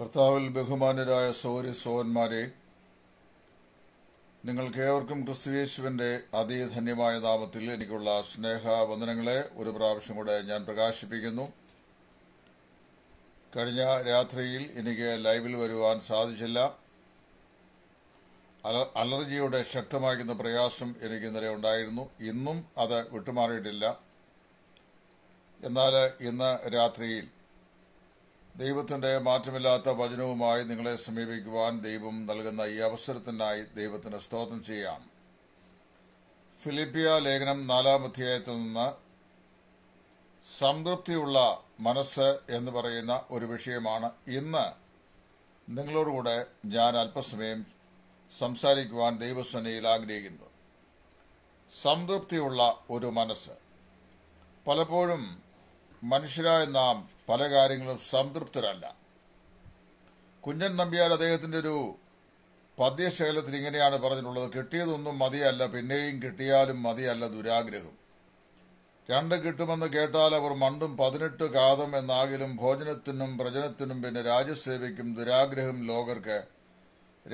കർത്താവിൽ ബഹുമാനരായ സൗര്യ സോവന്മാരെ നിങ്ങൾക്കേവർക്കും ക്രിസ്തുയേശുവിൻ്റെ അതിധന്യമായ നാമത്തിൽ എനിക്കുള്ള സ്നേഹ വന്ദനങ്ങളെ ഒരു പ്രാവശ്യം കൂടെ ഞാൻ പ്രകാശിപ്പിക്കുന്നു കഴിഞ്ഞ രാത്രിയിൽ എനിക്ക് ലൈവിൽ വരുവാൻ സാധിച്ചില്ല അലർജിയുടെ ശക്തമാക്കുന്ന പ്രയാസം എനിക്ക് ഇന്നലെ ഉണ്ടായിരുന്നു ഇന്നും അത് വിട്ടുമാറിയിട്ടില്ല എന്നാൽ ഇന്ന് രാത്രിയിൽ ദൈവത്തിൻ്റെ മാറ്റമില്ലാത്ത വചനവുമായി നിങ്ങളെ സമീപിക്കുവാൻ ദൈവം നൽകുന്ന ഈ അവസരത്തിനായി ദൈവത്തിന് സ്തോത്രം ചെയ്യാം ഫിലിപ്പിയ ലേഖനം നാലാം അധ്യായത്തിൽ നിന്ന് സംതൃപ്തിയുള്ള മനസ്സ് എന്ന് പറയുന്ന ഒരു വിഷയമാണ് ഇന്ന് നിങ്ങളോടുകൂടെ ഞാൻ അല്പസമയം സംസാരിക്കുവാൻ ദൈവസേനയിൽ ആഗ്രഹിക്കുന്നത് സംതൃപ്തിയുള്ള ഒരു മനസ്സ് പലപ്പോഴും മനുഷ്യരായ നാം പല കാര്യങ്ങളും സംതൃപ്തരല്ല കുഞ്ഞൻ നമ്പിയാൽ അദ്ദേഹത്തിൻ്റെ ഒരു പദ്യശേലത്തിൽ ഇങ്ങനെയാണ് പറഞ്ഞിട്ടുള്ളത് കിട്ടിയതൊന്നും മതിയല്ല പിന്നെയും കിട്ടിയാലും മതിയല്ല ദുരാഗ്രഹം രണ്ട് കിട്ടുമെന്ന് കേട്ടാൽ അവർ മണ്ടും പതിനെട്ട് കാതം എന്നാകിലും ഭോജനത്തിനും പ്രജനത്തിനും പിന്നെ രാജ്യസേവയ്ക്കും ദുരാഗ്രഹം ലോകർക്ക്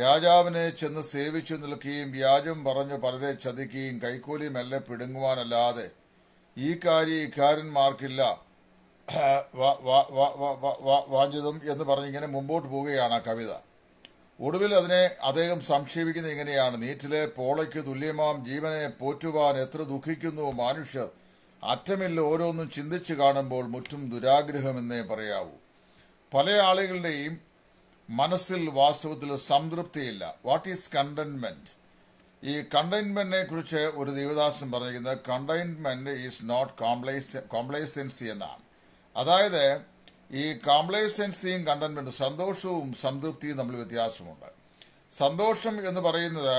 രാജാവിനെ ചെന്ന് സേവിച്ചു നിൽക്കുകയും വ്യാജം പറഞ്ഞു പലരെ ചതിക്കുകയും കൈക്കൂലി മെല്ലെ പിടുങ്ങുവാനല്ലാതെ ഈ കാര്യം ഇക്കാരന്മാർക്കില്ല വാഞ്ചിതം എന്ന് പറഞ്ഞ് ഇങ്ങനെ മുമ്പോട്ട് പോവുകയാണ് ആ കവിത ഒടുവിൽ അതിനെ അദ്ദേഹം സംക്ഷേപിക്കുന്നത് ഇങ്ങനെയാണ് നീറ്റിലെ പോളയ്ക്ക് തുല്യമാം ജീവനെ പോറ്റുവാൻ എത്ര ദുഃഖിക്കുന്നു മനുഷ്യർ അറ്റമില്ല ഓരോന്നും ചിന്തിച്ച് കാണുമ്പോൾ മുറ്റും ദുരാഗ്രഹമെന്നേ പറയാവൂ പല ആളുകളുടെയും മനസ്സിൽ വാസ്തവത്തിൽ സംതൃപ്തിയില്ല വാട്ട് ഈസ് കണ്ടെയ്ൻമെൻറ്റ് ഈ കണ്ടെയ്ൻമെൻറ്റിനെ കുറിച്ച് ഒരു ദേവദാസൻ പറഞ്ഞിരിക്കുന്നത് containment is not complace complacency എന്നാണ് അതായത് ഈ കോംപ്ലേസൻസിയും കണ്ടൻമെൻറ്റും സന്തോഷവും സംതൃപ്തിയും തമ്മിൽ വ്യത്യാസമുണ്ട് സന്തോഷം എന്ന് പറയുന്നത്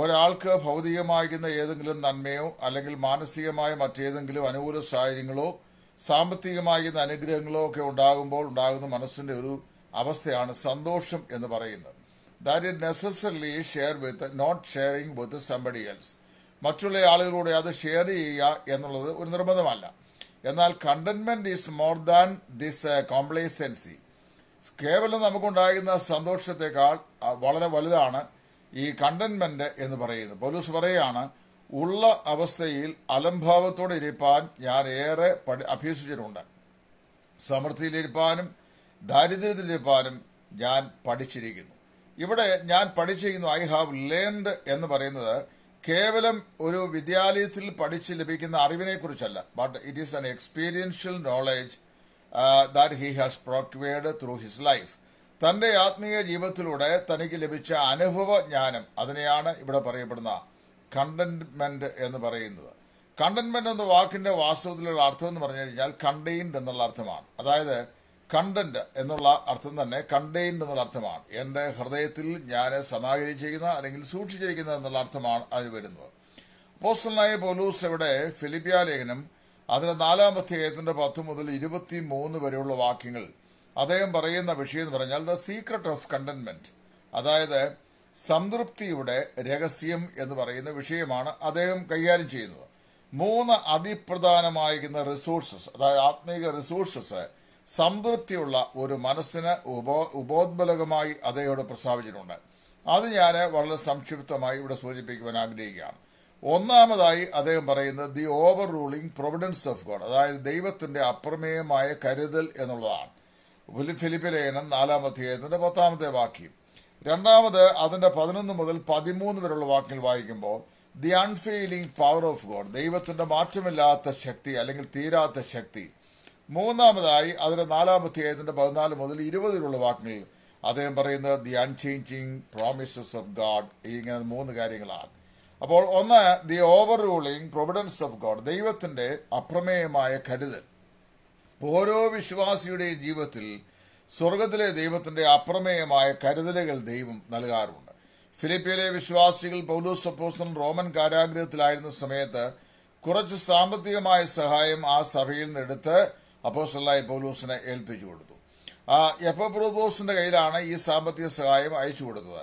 ഒരാൾക്ക് ഭൗതികമായിരിക്കുന്ന ഏതെങ്കിലും നന്മയോ അല്ലെങ്കിൽ മാനസികമായ മറ്റേതെങ്കിലും അനുകൂല സാഹചര്യങ്ങളോ സാമ്പത്തികമായിരിക്കുന്ന അനുഗ്രഹങ്ങളോ ഒക്കെ ഉണ്ടാകുമ്പോൾ ഉണ്ടാകുന്ന മനസ്സിൻ്റെ ഒരു അവസ്ഥയാണ് സന്തോഷം എന്ന് പറയുന്നത് that it necessarily share with not sharing with somebody else മറ്റുള്ള ആളുകളോട് അത് ഷെയർ ചെയ്യുക എന്നുള്ളത് ഒരു നിർബന്ധമല്ല എന്നാൽ contentment is more than this complacency കേവലം നമുക്കുണ്ടായിരുന്ന സന്തോഷത്തെക്കാൾ വളരെ വലുതാണ് ഈ കണ്ടൻമെൻറ്റ് എന്ന് പറയുന്നത് പോലീസ് പറയുകയാണ് ഉള്ള അവസ്ഥയിൽ അലംഭാവത്തോടെ ഇരിപ്പാൻ ഞാൻ ഏറെ പഠി അഭ്യസിച്ചിട്ടുണ്ട് സമൃദ്ധിയിലിരിപ്പാനും ദാരിദ്ര്യത്തിലിരിപ്പാനും ഞാൻ പഠിച്ചിരിക്കുന്നു ഇവിടെ ഞാൻ പഠിച്ചിരിക്കുന്നു ഐ ഹാവ് ലേൺഡ് എന്ന് പറയുന്നത് കേവലം ഒരു വിദ്യാലയത്തിൽ പഠിച്ച് ലഭിക്കുന്ന അറിവിനെക്കുറിച്ചല്ല but it is an experiential knowledge that he has procured through his life തൻ്റെ ആത്മീയ ജീവിതത്തിലൂടെ തനിക്ക് ലഭിച്ച അനുഭവ ജ്ഞാനം അതിനെയാണ് ഇവിടെ പറയപ്പെടുന്ന കണ്ടൻമെൻറ്റ് എന്ന് പറയുന്നത് കണ്ടൻമെൻറ്റ് എന്ന വാക്കിൻ്റെ വാസ്തവത്തിലുള്ള അർത്ഥം എന്ന് പറഞ്ഞു കഴിഞ്ഞാൽ കണ്ടെയ്ൻഡ് എന്നുള്ള അർത്ഥമാണ് അതായത് കണ്ടന്റ് എന്നുള്ള അർത്ഥം തന്നെ കണ്ടെയ്ൻഡ് എന്നുള്ള അർത്ഥമാണ് എൻ്റെ ഹൃദയത്തിൽ ഞാൻ സമാഹരിച്ചിരിക്കുന്ന അല്ലെങ്കിൽ സൂക്ഷിച്ചിരിക്കുന്ന എന്നുള്ള അർത്ഥമാണ് അത് വരുന്നത് പോസ്റ്റലായ പോലൂസ് ഇവിടെ ഫിലിപ്പിയ ലേഖനം അതിൻ്റെ നാലാമത്തെ ഏതിൻ്റെ പത്ത് മുതൽ ഇരുപത്തി മൂന്ന് വരെയുള്ള വാക്യങ്ങൾ അദ്ദേഹം പറയുന്ന വിഷയം എന്ന് പറഞ്ഞാൽ ദ സീക്രട്ട് ഓഫ് കണ്ടൻമെൻറ്റ് അതായത് സംതൃപ്തിയുടെ രഹസ്യം എന്ന് പറയുന്ന വിഷയമാണ് അദ്ദേഹം കൈകാര്യം ചെയ്യുന്നത് മൂന്ന് അതിപ്രധാനമായിരിക്കുന്ന റിസോഴ്സസ് അതായത് ആത്മീക റിസോഴ്സസ് സംതൃപ്തിയുള്ള ഒരു മനസ്സിന് ഉപോ ഉപോത്ബലകമായി അതയോട് പ്രസ്താവിച്ചിട്ടുണ്ട് അത് ഞാൻ വളരെ സംക്ഷിപ്തമായി ഇവിടെ സൂചിപ്പിക്കുവാൻ ആഗ്രഹിക്കുകയാണ് ഒന്നാമതായി അദ്ദേഹം പറയുന്നത് the over ruling providence of God അതായത് ദൈവത്തിൻ്റെ അപ്രമേയമായ കരുതൽ എന്നുള്ളതാണ് ഫിലിപ്പിലേനം നാലാമത്തെ ഏതിൻ്റെ പത്താമത്തെ വാക്യം രണ്ടാമത് അതിൻ്റെ പതിനൊന്ന് മുതൽ പതിമൂന്ന് വരെയുള്ള വാക്കിൽ വായിക്കുമ്പോൾ the unfailing power of God ദൈവത്തിൻ്റെ മാറ്റമില്ലാത്ത ശക്തി അല്ലെങ്കിൽ തീരാത്ത ശക്തി മൂന്നാമതായി അതിലെ നാലാമത്തെ ഏതിൻ്റെ പതിനാല് മുതൽ ഇരുപതിലുള്ള വാക്കുകളിൽ അദ്ദേഹം പറയുന്നത് the unchanging promises of God ഇങ്ങനെ മൂന്ന് കാര്യങ്ങളാണ് അപ്പോൾ ഒന്ന് the over ruling providence of God ദൈവത്തിൻ്റെ അപ്രമേയമായ കരുതൽ ഓരോ വിശ്വാസിയുടെയും ജീവിതത്തിൽ സ്വർഗത്തിലെ ദൈവത്തിൻ്റെ അപ്രമേയമായ കരുതലുകൾ ദൈവം നൽകാറുണ്ട് ഫിലിപ്പിയിലെ വിശ്വാസികൾ പൗലൂസ് സപ്പോസൻ റോമൻ കാരാഗ്രഹത്തിലായിരുന്ന സമയത്ത് കുറച്ച് സാമ്പത്തികമായ സഹായം ആ സഭയിൽ നിന്നെടുത്ത് അപ്പോസ്റ്റലായ പൗലൂസിനെ ഏൽപ്പിച്ചു കൊടുത്തു എപ്പബ്രോദോസിൻ്റെ കയ്യിലാണ് ഈ സാമ്പത്തിക സഹായം അയച്ചു കൊടുത്തത്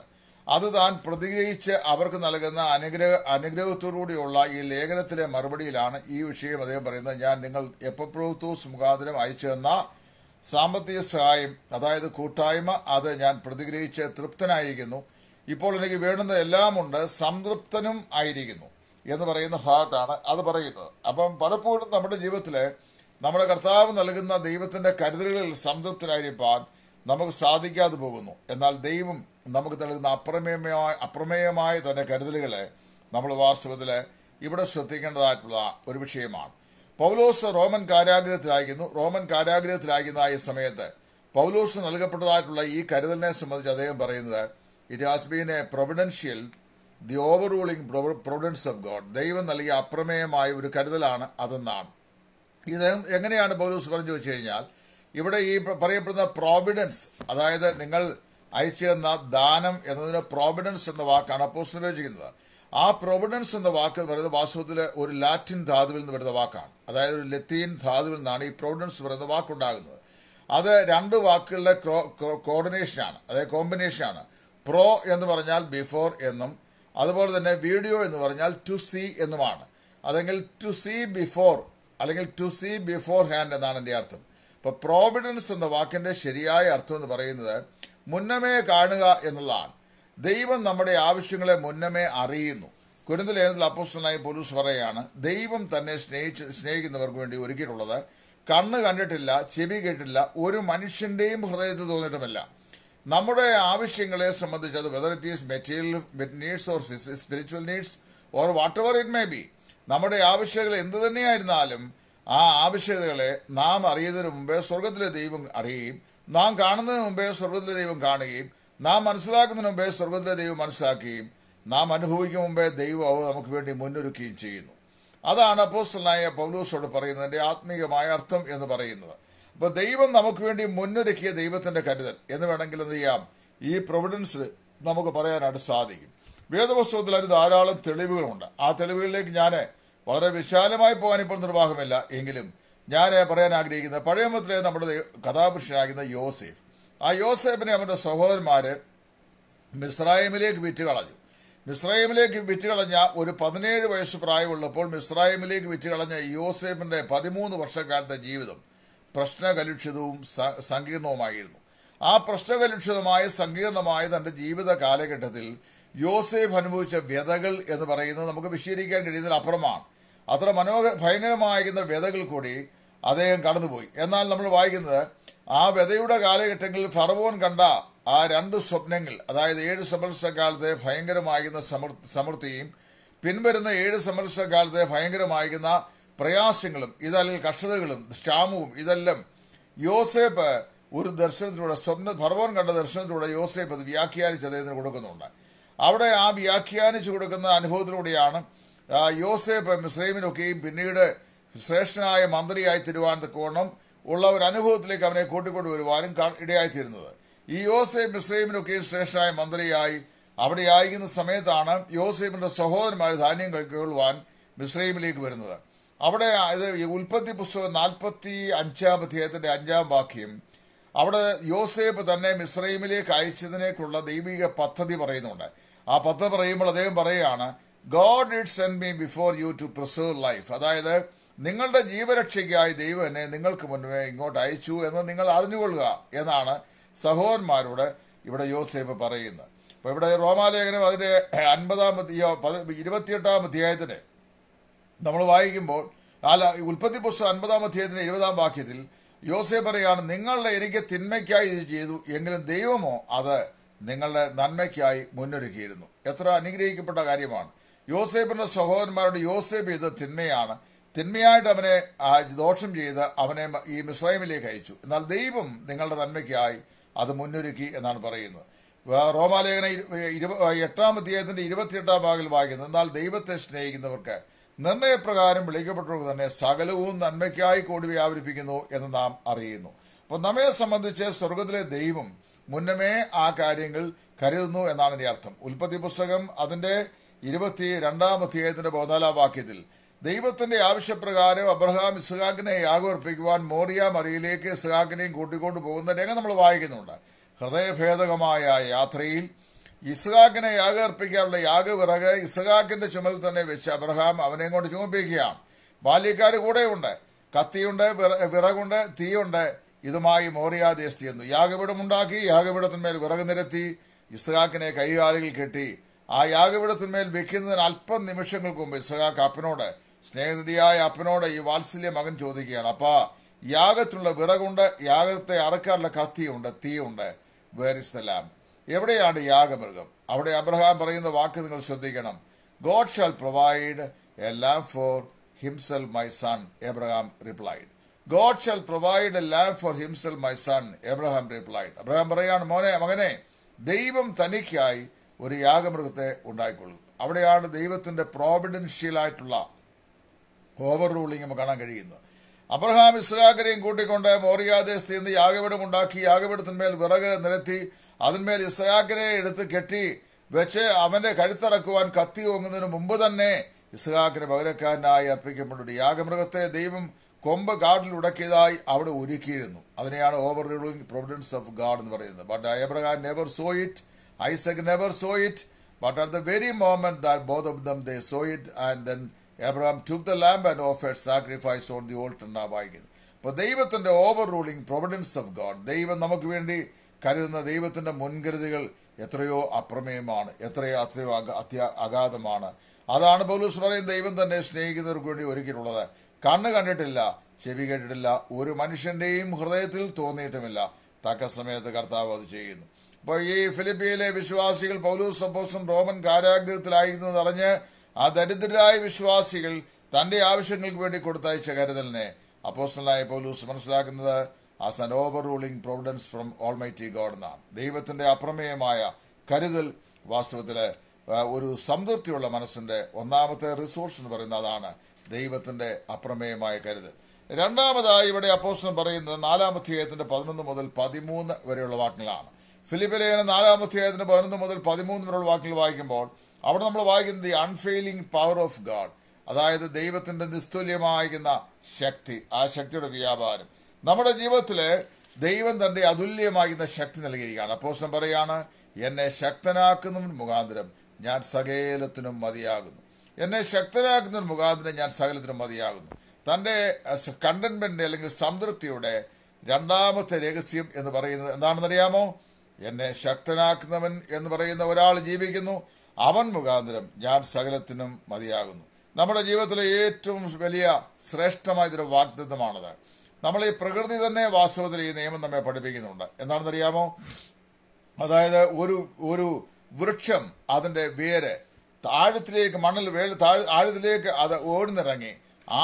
അത് താൻ പ്രതികരിച്ച് അവർക്ക് നൽകുന്ന അനുഗ്രഹ അനുഗ്രഹത്തോടുകൂടിയുള്ള ഈ ലേഖനത്തിലെ മറുപടിയിലാണ് ഈ വിഷയം അദ്ദേഹം പറയുന്നത് ഞാൻ നിങ്ങൾ എപ്പബ്രോദോസ് മുഖാന്തരം അയച്ചു തന്ന സാമ്പത്തിക സഹായം അതായത് കൂട്ടായ്മ അത് ഞാൻ പ്രതികരിച്ച് തൃപ്തനായിരിക്കുന്നു ഇപ്പോൾ എനിക്ക് വേണ്ടുന്ന എല്ലാമുണ്ട് സംതൃപ്തനും ആയിരിക്കുന്നു എന്ന് പറയുന്ന ഭാഗത്താണ് അത് പറയുന്നത് അപ്പം പലപ്പോഴും നമ്മുടെ ജീവിതത്തിൽ നമ്മുടെ കർത്താവ് നൽകുന്ന ദൈവത്തിൻ്റെ കരുതലുകളിൽ സംതൃപ്തരായിരിക്കാൻ നമുക്ക് സാധിക്കാതെ പോകുന്നു എന്നാൽ ദൈവം നമുക്ക് നൽകുന്ന അപ്രമേയമായ അപ്രമേയമായ തൻ്റെ കരുതലുകളെ നമ്മൾ വാസ്തവത്തിൽ ഇവിടെ ശ്രദ്ധിക്കേണ്ടതായിട്ടുള്ള ഒരു വിഷയമാണ് പൗലോസ് റോമൻ കാരാഗ്രഹത്തിലായിരുന്നു റോമൻ കാരാഗ്രഹത്തിലായിരുന്നതായ സമയത്ത് പൗലോസ് നൽകപ്പെട്ടതായിട്ടുള്ള ഈ കരുതലിനെ സംബന്ധിച്ച് അദ്ദേഹം പറയുന്നത് it has been a providential the over ruling providence of God ദൈവം നൽകിയ അപ്രമേയമായ ഒരു കരുതലാണ് അതെന്നാണ് ഇത് എങ്ങനെയാണ് പൗലൂസ് പറഞ്ഞു വെച്ച് കഴിഞ്ഞാൽ ഇവിടെ ഈ പറയപ്പെടുന്ന പ്രോവിഡൻസ് അതായത് നിങ്ങൾ അയച്ചു തന്ന ദാനം എന്നതിന് പ്രോവിഡൻസ് എന്ന വാക്കാണ് അപ്പോസ്റ്റൻ ഉപയോഗിക്കുന്നത് ആ പ്രൊവിഡൻസ് എന്ന വാക്ക് എന്ന് പറയുന്നത് വാസ്തവത്തിൽ ഒരു ലാറ്റിൻ ധാതുവിൽ നിന്ന് വരുന്ന വാക്കാണ് അതായത് ഒരു ലത്തീൻ ധാതുവിൽ നിന്നാണ് ഈ പ്രോവിഡൻസ് പറയുന്ന വാക്കുണ്ടാകുന്നത് അത് രണ്ട് വാക്കുകളുടെ കോർഡിനേഷനാണ് അതായത് കോമ്പിനേഷനാണ് പ്രോ എന്ന് പറഞ്ഞാൽ ബിഫോർ എന്നും അതുപോലെ തന്നെ വീഡിയോ എന്ന് പറഞ്ഞാൽ ടു സി എന്നുമാണ് അതെങ്കിൽ ടു സി ബിഫോർ അല്ലെങ്കിൽ ടു സീ ബിഫോർ ഹാൻഡ് എന്നാണ് എൻ്റെ അർത്ഥം ഇപ്പോൾ പ്രോവിഡൻസ് എന്ന വാക്കിൻ്റെ ശരിയായ അർത്ഥം എന്ന് പറയുന്നത് മുന്നമേ കാണുക എന്നുള്ളതാണ് ദൈവം നമ്മുടെ ആവശ്യങ്ങളെ മുന്നമേ അറിയുന്നു കുരുന്തലേനത്തിൽ അപ്പോസ്റ്റനായി പോലീസ് പറയുകയാണ് ദൈവം തന്നെ സ്നേഹിച്ച് സ്നേഹിക്കുന്നവർക്ക് വേണ്ടി ഒരുക്കിയിട്ടുള്ളത് കണ്ണ് കണ്ടിട്ടില്ല ചെവി കേട്ടില്ല ഒരു മനുഷ്യൻ്റെയും ഹൃദയത്തിൽ തോന്നിയിട്ടുമല്ല നമ്മുടെ ആവശ്യങ്ങളെ സംബന്ധിച്ച് അത് whether it is material needs or spiritual needs or whatever it may be നമ്മുടെ ആവശ്യകൾ എന്തു തന്നെയായിരുന്നാലും ആ ആവശ്യകതകളെ നാം അറിയുന്നതിന് മുമ്പേ സ്വർഗത്തിലെ ദൈവം അറിയുകയും നാം കാണുന്നതിന് മുമ്പേ സ്വർഗത്തിലെ ദൈവം കാണുകയും നാം മനസ്സിലാക്കുന്നതിന് മുമ്പേ സ്വർഗത്തിലെ ദൈവം മനസ്സിലാക്കുകയും നാം അനുഭവിക്കും മുമ്പേ ദൈവം അവ നമുക്ക് വേണ്ടി മുന്നൊരുക്കുകയും ചെയ്യുന്നു അതാണ് അപ്പോസ്റ്റലായ പൗലൂസോട് പറയുന്നതിൻ്റെ ആത്മീയമായ അർത്ഥം എന്ന് പറയുന്നത് അപ്പോൾ ദൈവം നമുക്ക് വേണ്ടി മുന്നൊരുക്കിയ ദൈവത്തിൻ്റെ കരുതൽ എന്ന് വേണമെങ്കിൽ എന്ത് ചെയ്യാം ഈ പ്രൊവിഡൻസ് നമുക്ക് പറയാനായിട്ട് സാധിക്കും വേദപുസ്തകത്തിൽ അതിന് ധാരാളം തെളിവുകളുണ്ട് ആ തെളിവുകളിലേക്ക് ഞാൻ വളരെ വിശാലമായി പോകാൻ ഇപ്പോൾ നിർവാഹമില്ല എങ്കിലും ഞാൻ പറയാൻ ആഗ്രഹിക്കുന്നത് പഴയമത്തിലെ നമ്മുടെ കഥാപുരുഷനാകുന്ന യോസേഫ് ആ യോസേഫിനെ അവൻ്റെ സഹോദരന്മാർ മിസ്രൈമിലേക്ക് വിറ്റ് കളഞ്ഞു മിസ്രൈമിലേക്ക് വിറ്റ് കളഞ്ഞ ഒരു പതിനേഴ് വയസ്സ് പ്രായമുള്ളപ്പോൾ മിസ്രൈമിലേക്ക് വിറ്റ് കളഞ്ഞ യോസേഫിൻ്റെ പതിമൂന്ന് വർഷക്കാലത്തെ ജീവിതം പ്രശ്നകലുഷിതവും സങ്കീർണവുമായിരുന്നു ആ പ്രശ്നകലുഷിതമായ സങ്കീർണമായ തൻ്റെ ജീവിത കാലഘട്ടത്തിൽ യോസേഫ് അനുഭവിച്ച വ്യതകൾ എന്ന് പറയുന്നത് നമുക്ക് വിശീലിക്കാൻ കഴിയുന്നതിൽ അപ്പുറമാണ് അത്ര മനോഹര ഭയങ്കരമായിരുന്ന വ്യതകൾ കൂടി അദ്ദേഹം കടന്നുപോയി എന്നാൽ നമ്മൾ വായിക്കുന്നത് ആ വ്യതയുടെ കാലഘട്ടങ്ങളിൽ ഫറവോൻ കണ്ട ആ രണ്ട് സ്വപ്നങ്ങൾ അതായത് ഏഴ് സമ്മർശകാലത്തെ ഭയങ്കരമായിരുന്ന സമൃ സമൃദ്ധിയും പിൻവരുന്ന ഏഴ് സമ്മർശകാലത്തെ ഭയങ്കരമാകുന്ന പ്രയാസങ്ങളും ഇതല്ലെങ്കിൽ കഷ്ടതകളും ക്ഷാമവും ഇതെല്ലാം യോസേപ്പ് ഒരു ദർശനത്തിലൂടെ സ്വപ്ന ഭർവൻ കണ്ട ദർശനത്തിലൂടെ യോസേപ്പ് അത് വ്യാഖ്യാനിച്ച് അദ്ദേഹത്തിന് കൊടുക്കുന്നുണ്ട് അവിടെ ആ വ്യാഖ്യാനിച്ചു കൊടുക്കുന്ന അനുഭവത്തിലൂടെയാണ് യോസേഫ് മിസ്ലൈമിനൊക്കെയും പിന്നീട് ശ്രേഷ്ഠനായ മന്ത്രിയായി തിരുവനന്തപുരം ഉള്ള ഒരു അനുഭവത്തിലേക്ക് അവനെ കൂട്ടിക്കൊണ്ടു വരുവാനും ഇടയായിത്തീരുന്നത് ഈ യോസേഫ് മിസ്ലൈമിനൊക്കെയും ശ്രേഷ്ഠനായ മന്ത്രിയായി അവിടെ ആയിരിക്കുന്ന സമയത്താണ് യോസേഫിന്റെ സഹോദരന്മാർ ധാന്യം കഴിക്കൊള്ളുവാൻ മിസ്രൈമിലേക്ക് വരുന്നത് അവിടെ ഇത് ഉൽപ്പത്തി പുസ്തകം നാൽപ്പത്തി അഞ്ചാം അധ്യായത്തിന്റെ അഞ്ചാം വാക്യം അവിടെ യോസേഫ് തന്നെ മിസ്രൈമിലേക്ക് അയച്ചതിനേക്കുള്ള ദൈവിക പദ്ധതി പറയുന്നുണ്ട് ആ പത്ത് പറയുമ്പോൾ അദ്ദേഹം പറയുകയാണ് God did send me before you to preserve life അതായത് നിങ്ങളുടെ ജീവരക്ഷയ്ക്കായി ദൈവം എന്നെ നിങ്ങൾക്ക് മുന്നേ ഇങ്ങോട്ട് അയച്ചു എന്ന് നിങ്ങൾ അറിഞ്ഞുകൊള്ളുക എന്നാണ് സഹോദരന്മാരോട് ഇവിടെ യോസേഫ് പറയുന്നത് അപ്പോൾ ഇവിടെ റോമാലേഖനം അതിൻ്റെ അൻപതാം പതി ഇരുപത്തിയെട്ടാം അധ്യായത്തിന് നമ്മൾ വായിക്കുമ്പോൾ അല്ല ഉൽപ്പത്തി പുസ്തകം അൻപതാം അധ്യായത്തിൻ്റെ ഇരുപതാം വാക്യത്തിൽ യോസേഫ് പറയുകയാണ് നിങ്ങളുടെ എനിക്ക് തിന്മയ്ക്കായി ഇത് ചെയ്തു എങ്കിലും ദൈവമോ അത് നിങ്ങളുടെ നന്മയ്ക്കായി മുന്നൊരുക്കിയിരുന്നു എത്ര അനുഗ്രഹിക്കപ്പെട്ട കാര്യമാണ് യോസേഫിന്റെ സഹോദരന്മാരുടെ യോസേഫ് ചെയ്ത തിന്മയാണ് തിന്മയായിട്ട് അവനെ ദോഷം ചെയ്ത് അവനെ ഈ മിസ്രൈമിലേക്ക് അയച്ചു എന്നാൽ ദൈവം നിങ്ങളുടെ നന്മയ്ക്കായി അത് മുന്നൊരുക്കി എന്നാണ് പറയുന്നത് റോമാലേഖന ഇരുപ എട്ടാം അധ്യായത്തിൻ്റെ ഇരുപത്തിയെട്ടാം ഭാഗിൽ വായിക്കുന്നത് എന്നാൽ ദൈവത്തെ സ്നേഹിക്കുന്നവർക്ക് നിർണയപ്രകാരം വിളിക്കപ്പെട്ടവർക്ക് തന്നെ സകലവും നന്മയ്ക്കായി കൂടി വ്യാപരിപ്പിക്കുന്നു എന്ന് നാം അറിയുന്നു അപ്പോൾ നമ്മെ സംബന്ധിച്ച് സ്വർഗത്തിലെ ദൈവം മുന്നമേ ആ കാര്യങ്ങൾ കരുതുന്നു എന്നാണ് എൻ്റെ അർത്ഥം ഉൽപ്പത്തി പുസ്തകം അതിൻ്റെ ഇരുപത്തി രണ്ടാം അധ്യായത്തിൻ്റെ പതിനാലാം വാക്യത്തിൽ ദൈവത്തിന്റെ ആവശ്യപ്രകാരം അബ്രഹാം ഇസ്ഹാഖിനെ യാഗോർപ്പിക്കുവാൻ മോറിയ മറിയിലേക്ക് ഇസ്ഹാഖിനെയും കൂട്ടിക്കൊണ്ടു പോകുന്ന രംഗം നമ്മൾ വായിക്കുന്നുണ്ട് ഹൃദയഭേദകമായ യാത്രയിൽ ഇസ്ഹാഖിനെ യാഗർപ്പിക്കാനുള്ള അർപ്പിക്കാനുള്ള വിറക് ഇസ്ഹാഖിന്റെ ചുമൽ തന്നെ വെച്ച് അബ്രഹാം അവനെ കൊണ്ട് ചുമപ്പിക്കുകയാണ് ബാല്യക്കാർ കൂടെയുണ്ട് കത്തിയുണ്ട് വിറകുണ്ട് തീയുണ്ട് ഇതുമായി മോറിയാദേശ് ചെന്നു യാഗപീഠമുണ്ടാക്കി യാഗപീഠത്തിന്മേൽ വിറക് നിരത്തി ഇസ്ഹാക്കിനെ കൈകാലുകൾ കെട്ടി ആ യാഗപീഠത്തിന്മേൽ വെക്കുന്നതിന് അല്പം നിമിഷങ്ങൾക്ക് മുമ്പ് ഇസ്ഹാക്ക് അപ്പനോട് സ്നേഹനിധിയായ അപ്പനോട് ഈ വാത്സല്യ മകൻ ചോദിക്കുകയാണ് അപ്പാ യാഗത്തിനുള്ള വിറകുണ്ട് യാഗത്തെ അറക്കാനുള്ള കത്തിയുണ്ട് തീയുണ്ട് വേരിസ്തലാം എവിടെയാണ് യാഗമൃഗം അവിടെ അബ്രഹാം പറയുന്ന വാക്ക് നിങ്ങൾ ശ്രദ്ധിക്കണം God shall provide a lamb for himself my son Abraham replied God shall provide a lamb for himself my son Abraham replied Abraham പറയാണ് മോനെ മകനെ ദൈവം തനിക്കായി ഒരു യാഗമൃഗത്തെ ഉണ്ടായിക്കൊള്ളും അവിടെയാണ് ദൈവത്തിൻ്റെ പ്രോവിഡൻഷ്യലായിട്ടുള്ള ഓവർ റൂളിംഗ് നമുക്ക് കാണാൻ കഴിയുന്നത് അബ്രഹാം ഇസ്ഹാഖിനെയും കൂട്ടിക്കൊണ്ട് മോറിയാദേശത്ത് നിന്ന് യാഗപീഠം ഉണ്ടാക്കി യാഗപീഠത്തിന്മേൽ വിറക് നിരത്തി അതിന്മേൽ ഇസ്ഹാഖിനെ എടുത്ത് കെട്ടി വെച്ച് അവൻ്റെ കഴുത്തിറക്കുവാൻ കത്തി ഓങ്ങുന്നതിന് മുമ്പ് തന്നെ ഇസ്ഹാഖിന് പകരക്കാരനായി അർപ്പിക്കപ്പെട്ടു യാഗമൃഗത്തെ ദൈവം കൊമ്പ് ഗാഡിൽ ഉടക്കിയതായി അവിടെ ഒരുക്കിയിരുന്നു അതിനെയാണ് over ruling providence of God എന്ന് പറയുന്നത് but Abraham never saw it Isaac never saw it but at the very moment that both of them they saw it and then Abraham took the lamb and offered sacrifice on the altar എന്നാണ് വായിക്കുന്നത് അപ്പോൾ ദൈവത്തിൻ്റെ over ruling providence of God ദൈവം നമുക്ക് വേണ്ടി കരുതുന്ന ദൈവത്തിൻ്റെ മുൻകരുതികൾ എത്രയോ അപ്രമേയമാണ് എത്രയോ അത്രയോ അഗാധമാണ് അതാണ് പോലീസ് പറയും ദൈവം തന്നെ സ്നേഹിക്കുന്നവർക്ക് വേണ്ടി ഒരുക്കിയിട്ടുള്ളത് കണ്ണ് കണ്ടിട്ടില്ല ചെവി കേട്ടിട്ടില്ല ഒരു മനുഷ്യൻ്റെയും ഹൃദയത്തിൽ തോന്നിയിട്ടുമില്ല തക്ക സമയത്ത് കർത്താവ് അത് ചെയ്യുന്നു അപ്പോൾ ഈ ഫിലിപ്പിയിലെ വിശ്വാസികൾ പൗലൂസ് സപ്പോസും റോമൻ കാരാഗ്രഹത്തിലായിരുന്നു അറിഞ്ഞ് ആ ദരിദ്രരായ വിശ്വാസികൾ തൻ്റെ ആവശ്യങ്ങൾക്ക് വേണ്ടി കൊടുത്തയച്ച കരുതലിനെ അപ്പോസ്റ്റലായ പൗലൂസ് മനസ്സിലാക്കുന്നത് as an over ruling providence from almighty God എന്നാണ് ദൈവത്തിൻ്റെ അപ്രമേയമായ കരുതൽ വാസ്തവത്തിൽ ഒരു സംതൃപ്തിയുള്ള മനസ്സിൻ്റെ ഒന്നാമത്തെ റിസോഴ്സ് എന്ന് പറയുന്നത് അതാണ് ദൈവത്തിൻ്റെ അപ്രമേയമായ കരുത് രണ്ടാമതായി ഇവിടെ അപ്പോസ്റ്റൻ പറയുന്നത് നാലാമധ്യായത്തിൻ്റെ പതിനൊന്ന് മുതൽ പതിമൂന്ന് വരെയുള്ള വാക്കുകളാണ് ഫിലിപ്പിലേന നാലാമധ്യായത്തിൻ്റെ പതിനൊന്ന് മുതൽ പതിമൂന്ന് വരെയുള്ള വാക്കുകൾ വായിക്കുമ്പോൾ അവിടെ നമ്മൾ വായിക്കുന്നത് the unfailing power of God അതായത് ദൈവത്തിൻ്റെ നിസ്തുല്യമായിരിക്കുന്ന ശക്തി ആ ശക്തിയുടെ വ്യാപാരം നമ്മുടെ ജീവിതത്തിൽ ദൈവം തൻ്റെ അതുല്യമാകുന്ന ശക്തി നൽകിയിരിക്കുകയാണ് അപ്പോസ്റ്റൻ പറയാണ് എന്നെ ശക്തനാക്കുന്നവൻ മുഖാന്തരം ഞാൻ സകേലത്തിനും മതിയാകുന്നു എന്നെ ശക്തരാക്കുന്ന മുഖാന്തരം ഞാൻ സകലത്തിനും മതിയാകുന്നു തൻ്റെ കണ്ടൻമെൻ്റ് അല്ലെങ്കിൽ സംതൃപ്തിയുടെ രണ്ടാമത്തെ രഹസ്യം എന്ന് പറയുന്നത് എന്താണെന്നറിയാമോ എന്നെ ശക്തനാക്കുന്നവൻ എന്ന് പറയുന്ന ഒരാൾ ജീവിക്കുന്നു അവൻ മുഖാന്തരം ഞാൻ സകലത്തിനും മതിയാകുന്നു നമ്മുടെ ജീവിതത്തിലെ ഏറ്റവും വലിയ ശ്രേഷ്ഠമായതൊരു വാഗ്ദത്തമാണത് നമ്മൾ ഈ പ്രകൃതി തന്നെ വാസ്തവത്തിൽ ഈ നിയമം നമ്മെ പഠിപ്പിക്കുന്നുണ്ട് എന്താണെന്നറിയാമോ അതായത് ഒരു ഒരു വൃക്ഷം അതിൻ്റെ വേര് താഴത്തിലേക്ക് മണ്ണിൽ വേള് താഴ് ആഴത്തിലേക്ക് അത് ഓടുന്നിറങ്ങി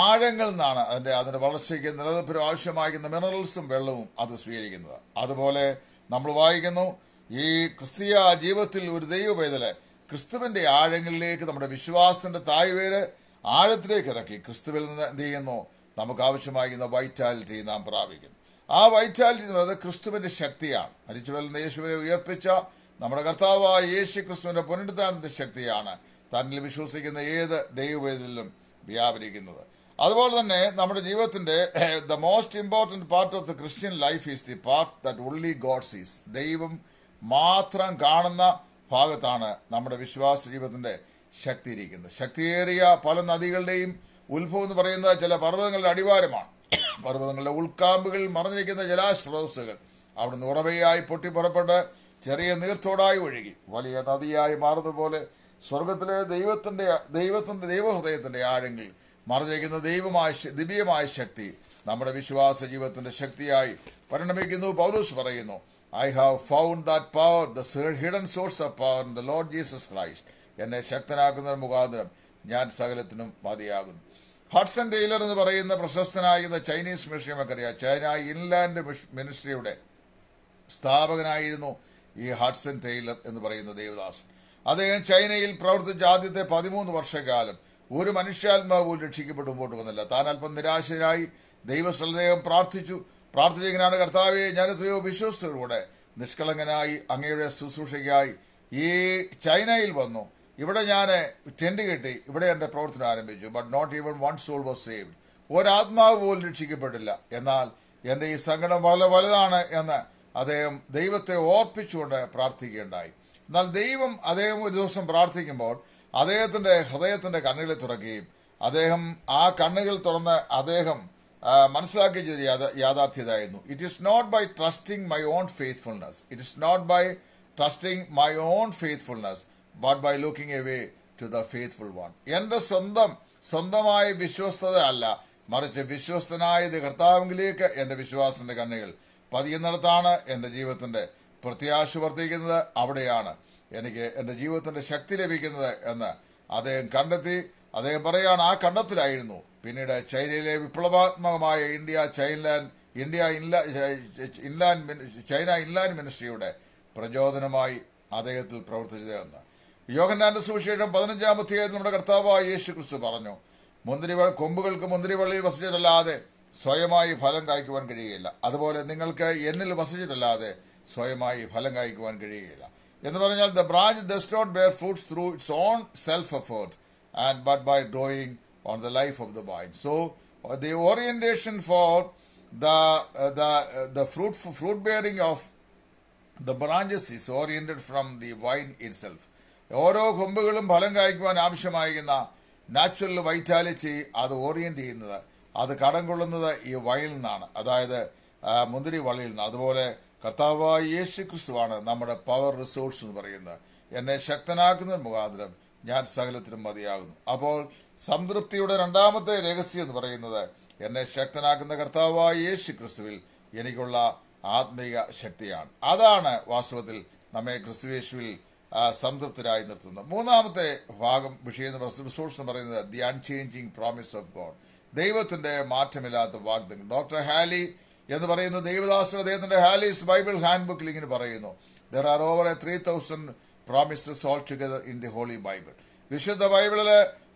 ആഴങ്ങളിൽ നിന്നാണ് അതിൻ്റെ അതിൻ്റെ വളർച്ചയ്ക്ക് നിലനിൽപ്പിന് ആവശ്യമായിരിക്കുന്ന മിനറൽസും വെള്ളവും അത് സ്വീകരിക്കുന്നത് അതുപോലെ നമ്മൾ വായിക്കുന്നു ഈ ക്രിസ്തീയ ജീവിതത്തിൽ ഒരു ദൈവ പൈതല് ക്രിസ്തുവിൻ്റെ ആഴങ്ങളിലേക്ക് നമ്മുടെ വിശ്വാസത്തിൻ്റെ തായ്വേര് ആഴത്തിലേക്ക് ഇറക്കി ക്രിസ്തുവിൽ നിന്ന് എന്ത് ചെയ്യുന്നു നമുക്ക് ആവശ്യമായിരിക്കുന്ന വൈറ്റാലിറ്റി നാം പ്രാപിക്കും ആ വൈറ്റാലിറ്റി എന്ന് പറയുന്നത് ക്രിസ്തുവിൻ്റെ ശക്തിയാണ് മരിച്ചു വരുന്ന യേശുവിനെ ഉയർപ്പിച്ച നമ്മുടെ കർത്താവായ യേശു ക്രിസ്തുവിൻ്റെ പുനരുദ്ധാനത്തെ ശക്തിയാണ് തന്നിൽ വിശ്വസിക്കുന്ന ഏത് ദൈവവേദിലും വ്യാപരിക്കുന്നത് അതുപോലെ തന്നെ നമ്മുടെ ജീവിതത്തിൻ്റെ the most important part of the Christian life is the part that only God sees ദൈവം മാത്രം കാണുന്ന ഭാഗത്താണ് നമ്മുടെ വിശ്വാസ ജീവിതത്തിൻ്റെ ശക്തി ഇരിക്കുന്നത് ശക്തിയേറിയ പല നദികളുടെയും ഉത്ഭവം എന്ന് പറയുന്നത് ചില പർവ്വതങ്ങളുടെ അടിവാരമാണ് പർവ്വതങ്ങളുടെ ഉൾക്കാമ്പുകളിൽ മറഞ്ഞിരിക്കുന്ന ജലാശ്രോതസ്സുകൾ അവിടുന്ന് ഉറവയായി പൊട്ടിപ്പുറപ്പെട്ട് ചെറിയ നീർത്തോടായി ഒഴുകി വലിയ നദിയായി മാറുന്നതുപോലെ സ്വർഗത്തിലെ ദൈവത്തിൻ്റെ ദൈവത്തിൻ്റെ ദൈവഹൃദയത്തിൻ്റെ ആഴങ്ങളിൽ മറഞ്ഞിരിക്കുന്ന ദൈവമായ ദിവ്യമായ ശക്തി നമ്മുടെ വിശ്വാസ ജീവിതത്തിൻ്റെ ശക്തിയായി പരിണമിക്കുന്നു പൗലൂസ് പറയുന്നു I have found that power the hidden source of power the Lord Jesus Christ എന്നെ ശക്തനാക്കുന്ന മുഖാന്തരം ഞാൻ സകലത്തിനും മതിയാകുന്നു ഹഡ്സൺ ടെയ്ലർ എന്ന് പറയുന്ന പ്രശസ്തനായിരുന്ന ചൈനീസ് മിഷനിയമൊക്കെ ചൈന ഇൻലാൻഡ് മിനിസ്ട്രിയുടെ സ്ഥാപകനായിരുന്നു ഈ ഹാഡ്സൺ ടെയ്ലർ എന്ന് പറയുന്ന ദേവദാസ് അദ്ദേഹം ചൈനയിൽ പ്രവർത്തിച്ച ആദ്യത്തെ പതിമൂന്ന് വർഷക്കാലം ഒരു മനുഷ്യാത്മാവ് പോലും രക്ഷിക്കപ്പെട്ട് മുമ്പോട്ട് വന്നില്ല താൻ അല്പം നിരാശരായി ദൈവശ്രദ്ധേയം പ്രാർത്ഥിച്ചു പ്രാർത്ഥിച്ചിങ്ങനെയാണ് കർത്താവെ ഞാനെത്രയോ വിശ്വസ്തയോടെ നിഷ്കളങ്കനായി അങ്ങയുടെ ശുശ്രൂഷയ്ക്കായി ഈ ചൈനയിൽ വന്നു ഇവിടെ ഞാൻ ടെൻഡ് കെട്ടി ഇവിടെ എൻ്റെ പ്രവർത്തനം ആരംഭിച്ചു but not even one soul was saved ഒരാത്മാവ് പോലും രക്ഷിക്കപ്പെട്ടില്ല എന്നാൽ എൻ്റെ ഈ സങ്കടം വളരെ വലുതാണ് എന്ന് അദ്ദേഹം ദൈവത്തെ ഓർപ്പിച്ചുകൊണ്ട് പ്രാർത്ഥിക്കുകയുണ്ടായി എന്നാൽ ദൈവം അദ്ദേഹം ഒരു ദിവസം പ്രാർത്ഥിക്കുമ്പോൾ അദ്ദേഹത്തിൻ്റെ ഹൃദയത്തിൻ്റെ കണ്ണുകളെ തുറക്കുകയും അദ്ദേഹം ആ കണ്ണുകൾ തുറന്ന് അദ്ദേഹം മനസ്സിലാക്കിയ ഒരു യാഥാർത്ഥ്യതായിരുന്നു it is not by trusting my own faithfulness it is not by trusting my own faithfulness but by looking away to the faithful one എൻ്റെ സ്വന്തം സ്വന്തമായ വിശ്വസ്തത അല്ല മറിച്ച് വിശ്വസ്തനായത് കർത്താവിലേക്ക് എൻ്റെ വിശ്വാസത്തിൻ്റെ കണ്ണുകൾ പതിയുന്നിടത്താണ് എൻ്റെ ജീവിതത്തിൻ്റെ പ്രത്യാശ വർദ്ധിക്കുന്നത് അവിടെയാണ് എനിക്ക് എൻ്റെ ജീവിതത്തിൻ്റെ ശക്തി ലഭിക്കുന്നത് എന്ന് അദ്ദേഹം കണ്ടെത്തി അദ്ദേഹം പറയുകയാണ് ആ കണ്ടത്തിലായിരുന്നു പിന്നീട് ചൈനയിലെ വിപ്ലവാത്മകമായ ഇന്ത്യ ചൈൻലാൻഡ് ഇന്ത്യ ഇൻലാ ഇൻലാൻഡ് ചൈന ഇൻലാൻഡ് മിനിസ്ട്രിയുടെ പ്രചോദനമായി അദ്ദേഹത്തിൽ എന്ന് യോഗനാന്റെ സുവിശേഷം പതിനഞ്ചാം അധ്യായത്തിൽ നമ്മുടെ കർത്താവായ യേശു ക്രിസ്തു പറഞ്ഞു മുന്തിരി കൊമ്പുകൾക്ക് വള്ളിയിൽ വസിച്ചതല്ലാതെ സ്വയമായി ഫലം കായ്ക്കുവാൻ കഴിയുകയില്ല അതുപോലെ നിങ്ങൾക്ക് എന്നിൽ വസിച്ചിട്ടല്ലാതെ സ്വയമായി ഫലം കായ്ക്കുവാൻ കഴിയുകയില്ല എന്ന് പറഞ്ഞാൽ the branch does not bear fruits through its own self effort and but by drawing on the life of the vine so the orientation for the the the fruit fruit bearing of the branches is oriented from the vine self ഓരോ കൊമ്പുകളും ഫലം കായ്ക്കുവാൻ ആവശ്യമായിരിക്കുന്ന natural vitality അത് orient ചെയ്യുന്നത് അത് കടം കൊള്ളുന്നത് ഈ വഴിയിൽ നിന്നാണ് അതായത് മുന്തിരി വള്ളിയിൽ നിന്ന് അതുപോലെ കർത്താവായ യേശു ക്രിസ്തുവാണ് നമ്മുടെ പവർ റിസോഴ്സ് എന്ന് പറയുന്നത് എന്നെ ശക്തനാക്കുന്ന മുഖാന്തരം ഞാൻ സകലത്തിനും മതിയാകുന്നു അപ്പോൾ സംതൃപ്തിയുടെ രണ്ടാമത്തെ രഹസ്യം എന്ന് പറയുന്നത് എന്നെ ശക്തനാക്കുന്ന കർത്താവായ യേശു ക്രിസ്തുവിൽ എനിക്കുള്ള ആത്മീക ശക്തിയാണ് അതാണ് വാസ്തവത്തിൽ നമ്മെ ക്രിസ്തുവേശുവിൽ സംതൃപ്തരായി നിർത്തുന്നത് മൂന്നാമത്തെ ഭാഗം വിഷയം റിസോഴ്സ് എന്ന് പറയുന്നത് the unchanging promise of God ദൈവത്തിൻ്റെ മാറ്റമില്ലാത്ത വാഗ്ദങ്ങൾ ഡോക്ടർ ഹാലി എന്ന് പറയുന്ന ദൈവദാസൻ അദ്ദേഹത്തിൻ്റെ ഹാലീസ് ബൈബിൾ ഹാൻഡ് ബുക്കിൽ ഇങ്ങനെ പറയുന്നു there are over a three thousand promises all together in the Holy Bible വിശുദ്ധ ബൈബിളിൽ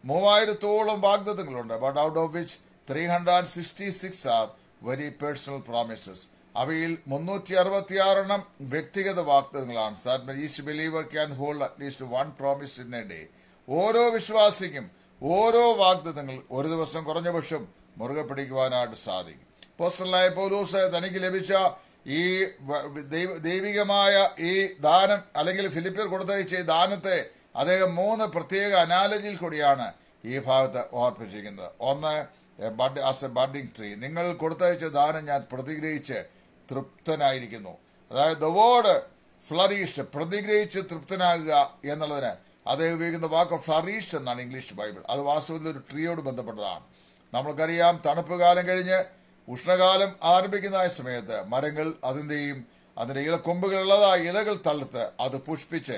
മൂവായിരത്തോളം വാഗ്ദത്തങ്ങളുണ്ട് but out of which three hundred and sixty six are very personal promises അവയിൽ മുന്നൂറ്റി അറുപത്തിയാറെണ്ണം വ്യക്തിഗത വാഗ്ദത്തങ്ങളാണ് that each believer can hold at least one promise in a day ഓരോ വിശ്വാസിക്കും ഓരോ വാഗ്ദത്തങ്ങൾ ഒരു ദിവസം കുറഞ്ഞപക്ഷം മുറുകെ പിടിക്കുവാനായിട്ട് സാധിക്കും പോസ്റ്റലായ പോലൂസ് തനിക്ക് ലഭിച്ച ഈ ദൈവികമായ ഈ ദാനം അല്ലെങ്കിൽ ഫിലിപ്പിയർ കൊടുത്തയച്ച ഈ ദാനത്തെ അദ്ദേഹം മൂന്ന് പ്രത്യേക അനാലജിയിൽ കൂടിയാണ് ഈ ഭാഗത്ത് ഓർപ്പിച്ചിരിക്കുന്നത് ഒന്ന് bud as a budding tree നിങ്ങൾ കൊടുത്തയച്ച ദാനം ഞാൻ പ്രതിഗ്രഹിച്ച് തൃപ്തനായിരിക്കുന്നു അതായത് ദ വേർഡ് ഫ്ലറിഷ് പ്രതിഗ്രഹിച്ച് തൃപ്തനാകുക എന്നുള്ളതിന് അദ്ദേഹം ഉപയോഗിക്കുന്ന വാക്ക് ഫ്ലറീഷ് എന്നാണ് ഇംഗ്ലീഷ് ബൈബിൾ അത് വാസ്തവത്തിൽ ഒരു ട്രീയോട് ബന്ധപ്പെട്ടതാണ് നമ്മൾക്കറിയാം തണുപ്പ് കാലം കഴിഞ്ഞ് ഉഷ്ണകാലം ആരംഭിക്കുന്ന സമയത്ത് മരങ്ങൾ അതിൻ്റെയും അതിൻ്റെ ഇളക്കൊമ്പുകളുള്ളതായി ഇലകൾ തള്ളത്ത് അത് പുഷ്പിച്ച്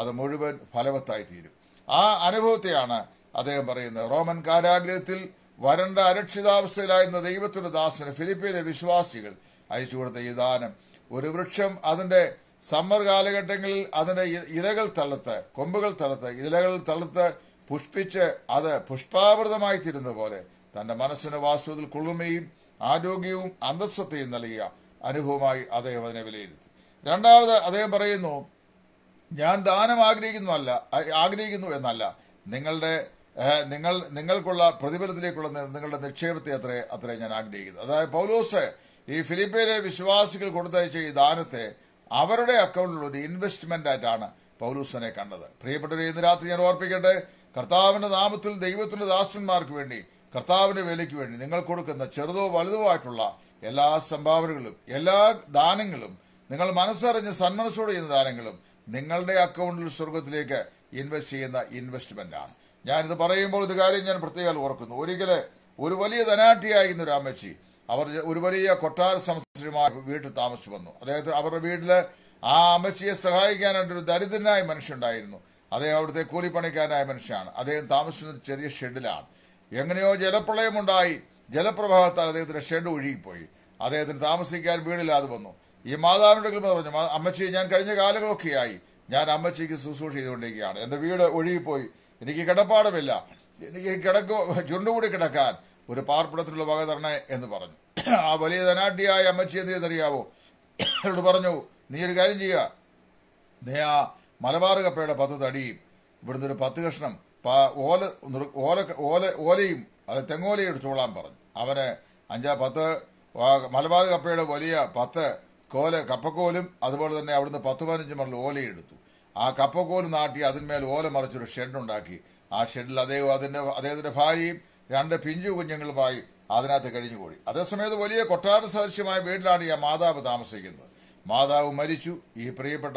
അത് മുഴുവൻ ഫലവത്തായി തീരും ആ അനുഭവത്തെയാണ് അദ്ദേഹം പറയുന്നത് റോമൻ കാരാഗ്രഹത്തിൽ വരണ്ട അരക്ഷിതാവസ്ഥയിലായിരുന്ന ദൈവത്തിൻ്റെ ദാസന് ഫിലിപ്പിയിലെ വിശ്വാസികൾ അയച്ചു കൊടുത്ത ഈ ദാനം ഒരു വൃക്ഷം അതിൻ്റെ സമ്മർ കാലഘട്ടങ്ങളിൽ അതിൻ്റെ ഇലകൾ തളർത്ത് കൊമ്പുകൾ തളർത്ത് ഇലകൾ തളർത്ത് പുഷ്പിച്ച് അത് പുഷ്പാവൃതമായി തീരുന്ന പോലെ തൻ്റെ മനസ്സിന് വാസ്തുവിൽ കുളിർമയും ആരോഗ്യവും അന്തസ്വത്തെയും നൽകിയ അനുഭവമായി അദ്ദേഹം അതിനെ വിലയിരുത്തി രണ്ടാമത് അദ്ദേഹം പറയുന്നു ഞാൻ ദാനം ആഗ്രഹിക്കുന്നു അല്ല ആഗ്രഹിക്കുന്നു എന്നല്ല നിങ്ങളുടെ നിങ്ങൾ നിങ്ങൾക്കുള്ള പ്രതിഫലത്തിലേക്കുള്ള നിങ്ങളുടെ നിക്ഷേപത്തെ അത്രേ അത്രേ ഞാൻ ആഗ്രഹിക്കുന്നു അതായത് പൗലോസ് ഈ ഫിലിപ്പയിലെ വിശ്വാസികൾ കൊടുത്തയച്ച ഈ ദാനത്തെ അവരുടെ അക്കൗണ്ടിൽ ഒരു ഇൻവെസ്റ്റ്മെൻ്റ് ആയിട്ടാണ് പൗലൂസനെ കണ്ടത് പ്രിയപ്പെട്ടവരെ ഇന്ന് രാത്രി ഞാൻ ഓർപ്പിക്കട്ടെ കർത്താവിൻ്റെ നാമത്തിൽ ദൈവത്തിൻ്റെ ദാസന്മാർക്ക് വേണ്ടി കർത്താവിൻ്റെ വേലയ്ക്ക് വേണ്ടി നിങ്ങൾ കൊടുക്കുന്ന ചെറുതോ വലുതോ ആയിട്ടുള്ള എല്ലാ സംഭാവനകളും എല്ലാ ദാനങ്ങളും നിങ്ങൾ മനസ്സറിഞ്ഞ് സന്മനസ്സോട് ചെയ്യുന്ന ദാനങ്ങളും നിങ്ങളുടെ അക്കൗണ്ടിൽ സ്വർഗത്തിലേക്ക് ഇൻവെസ്റ്റ് ചെയ്യുന്ന ആണ് ഞാനിത് പറയുമ്പോൾ ഇത് കാര്യം ഞാൻ പ്രത്യേകം ഓർക്കുന്നു ഒരിക്കലെ ഒരു വലിയ ധനാട്ടിയായിരുന്നു ഒരു അമ്മച്ചി അവർ ഒരു വലിയ കൊട്ടാര സംസ്ഥയുമായി വീട്ടിൽ താമസിച്ചു വന്നു അദ്ദേഹത്തെ അവരുടെ വീട്ടിൽ ആ അമ്മച്ചിയെ സഹായിക്കാനായിട്ട് ഒരു ദരിദ്രനായ മനുഷ്യണ്ടായിരുന്നു അദ്ദേഹം അവിടുത്തെ കൂലിപ്പണിക്കാരനായ മനുഷ്യനാണ് അദ്ദേഹം താമസിക്കുന്ന ചെറിയ ഷെഡിലാണ് എങ്ങനെയോ ജലപ്രളയമുണ്ടായി ജലപ്രവാഹത്താൽ അദ്ദേഹത്തിൻ്റെ ഷെഡ് ഒഴുകിപ്പോയി അദ്ദേഹത്തിന് താമസിക്കാൻ വീടില്ലാതെ വന്നു ഈ മാതാവിൻ്റെ കൃപ പറഞ്ഞു അമ്മച്ചി ഞാൻ കഴിഞ്ഞ കാലങ്ങളൊക്കെയായി ഞാൻ അമ്മച്ചിക്ക് ശുശ്രൂഷ ചെയ്തുകൊണ്ടിരിക്കുകയാണ് എൻ്റെ വീട് ഒഴുകിപ്പോയി എനിക്ക് കിടപ്പാടമില്ല എനിക്ക് കിടക്കു ചുരുണ്ടുകൂടി കിടക്കാൻ ഒരു പാർപ്പിടത്തിലുള്ള വക തരണേ എന്ന് പറഞ്ഞു ആ വലിയ ധനാഢ്യയായ അമ്മച്ചി എന്ത് ചെയ്തെന്നറിയാവോ അവരോട് പറഞ്ഞു നീ ഒരു കാര്യം ചെയ്യുക നീ ആ മലബാർ കപ്പയുടെ പത്ത് തടിയും ഇവിടുന്ന് ഒരു പത്ത് കഷ്ണം ഓല ഓല ഓല ഓലയും അത് തെങ്ങോലയും എടുത്തോളാൻ പറഞ്ഞു അവന് അഞ്ചാ പത്ത് മലബാർ കപ്പയുടെ വലിയ പത്ത് കോല കപ്പക്കോലും അതുപോലെ തന്നെ അവിടുന്ന് പത്ത് പതിനഞ്ച് മറൽ ഓലയും എടുത്തു ആ കപ്പക്കോൽ നാട്ടി അതിന്മേൽ ഓല മറിച്ചൊരു ഷെഡുണ്ടാക്കി ആ ഷെഡിൽ അദ്ദേഹം അതിൻ്റെ അദ്ദേഹത്തിൻ്റെ ഭാര്യയും രണ്ട് പിഞ്ചു കുഞ്ഞുങ്ങളുമായി അതിനകത്ത് കഴിഞ്ഞുകൂടി അതേസമയത്ത് വലിയ കൊട്ടാര സദൃശ്യമായ വീട്ടിലാണ് ഈ മാതാവ് താമസിക്കുന്നത് മാതാവ് മരിച്ചു ഈ പ്രിയപ്പെട്ട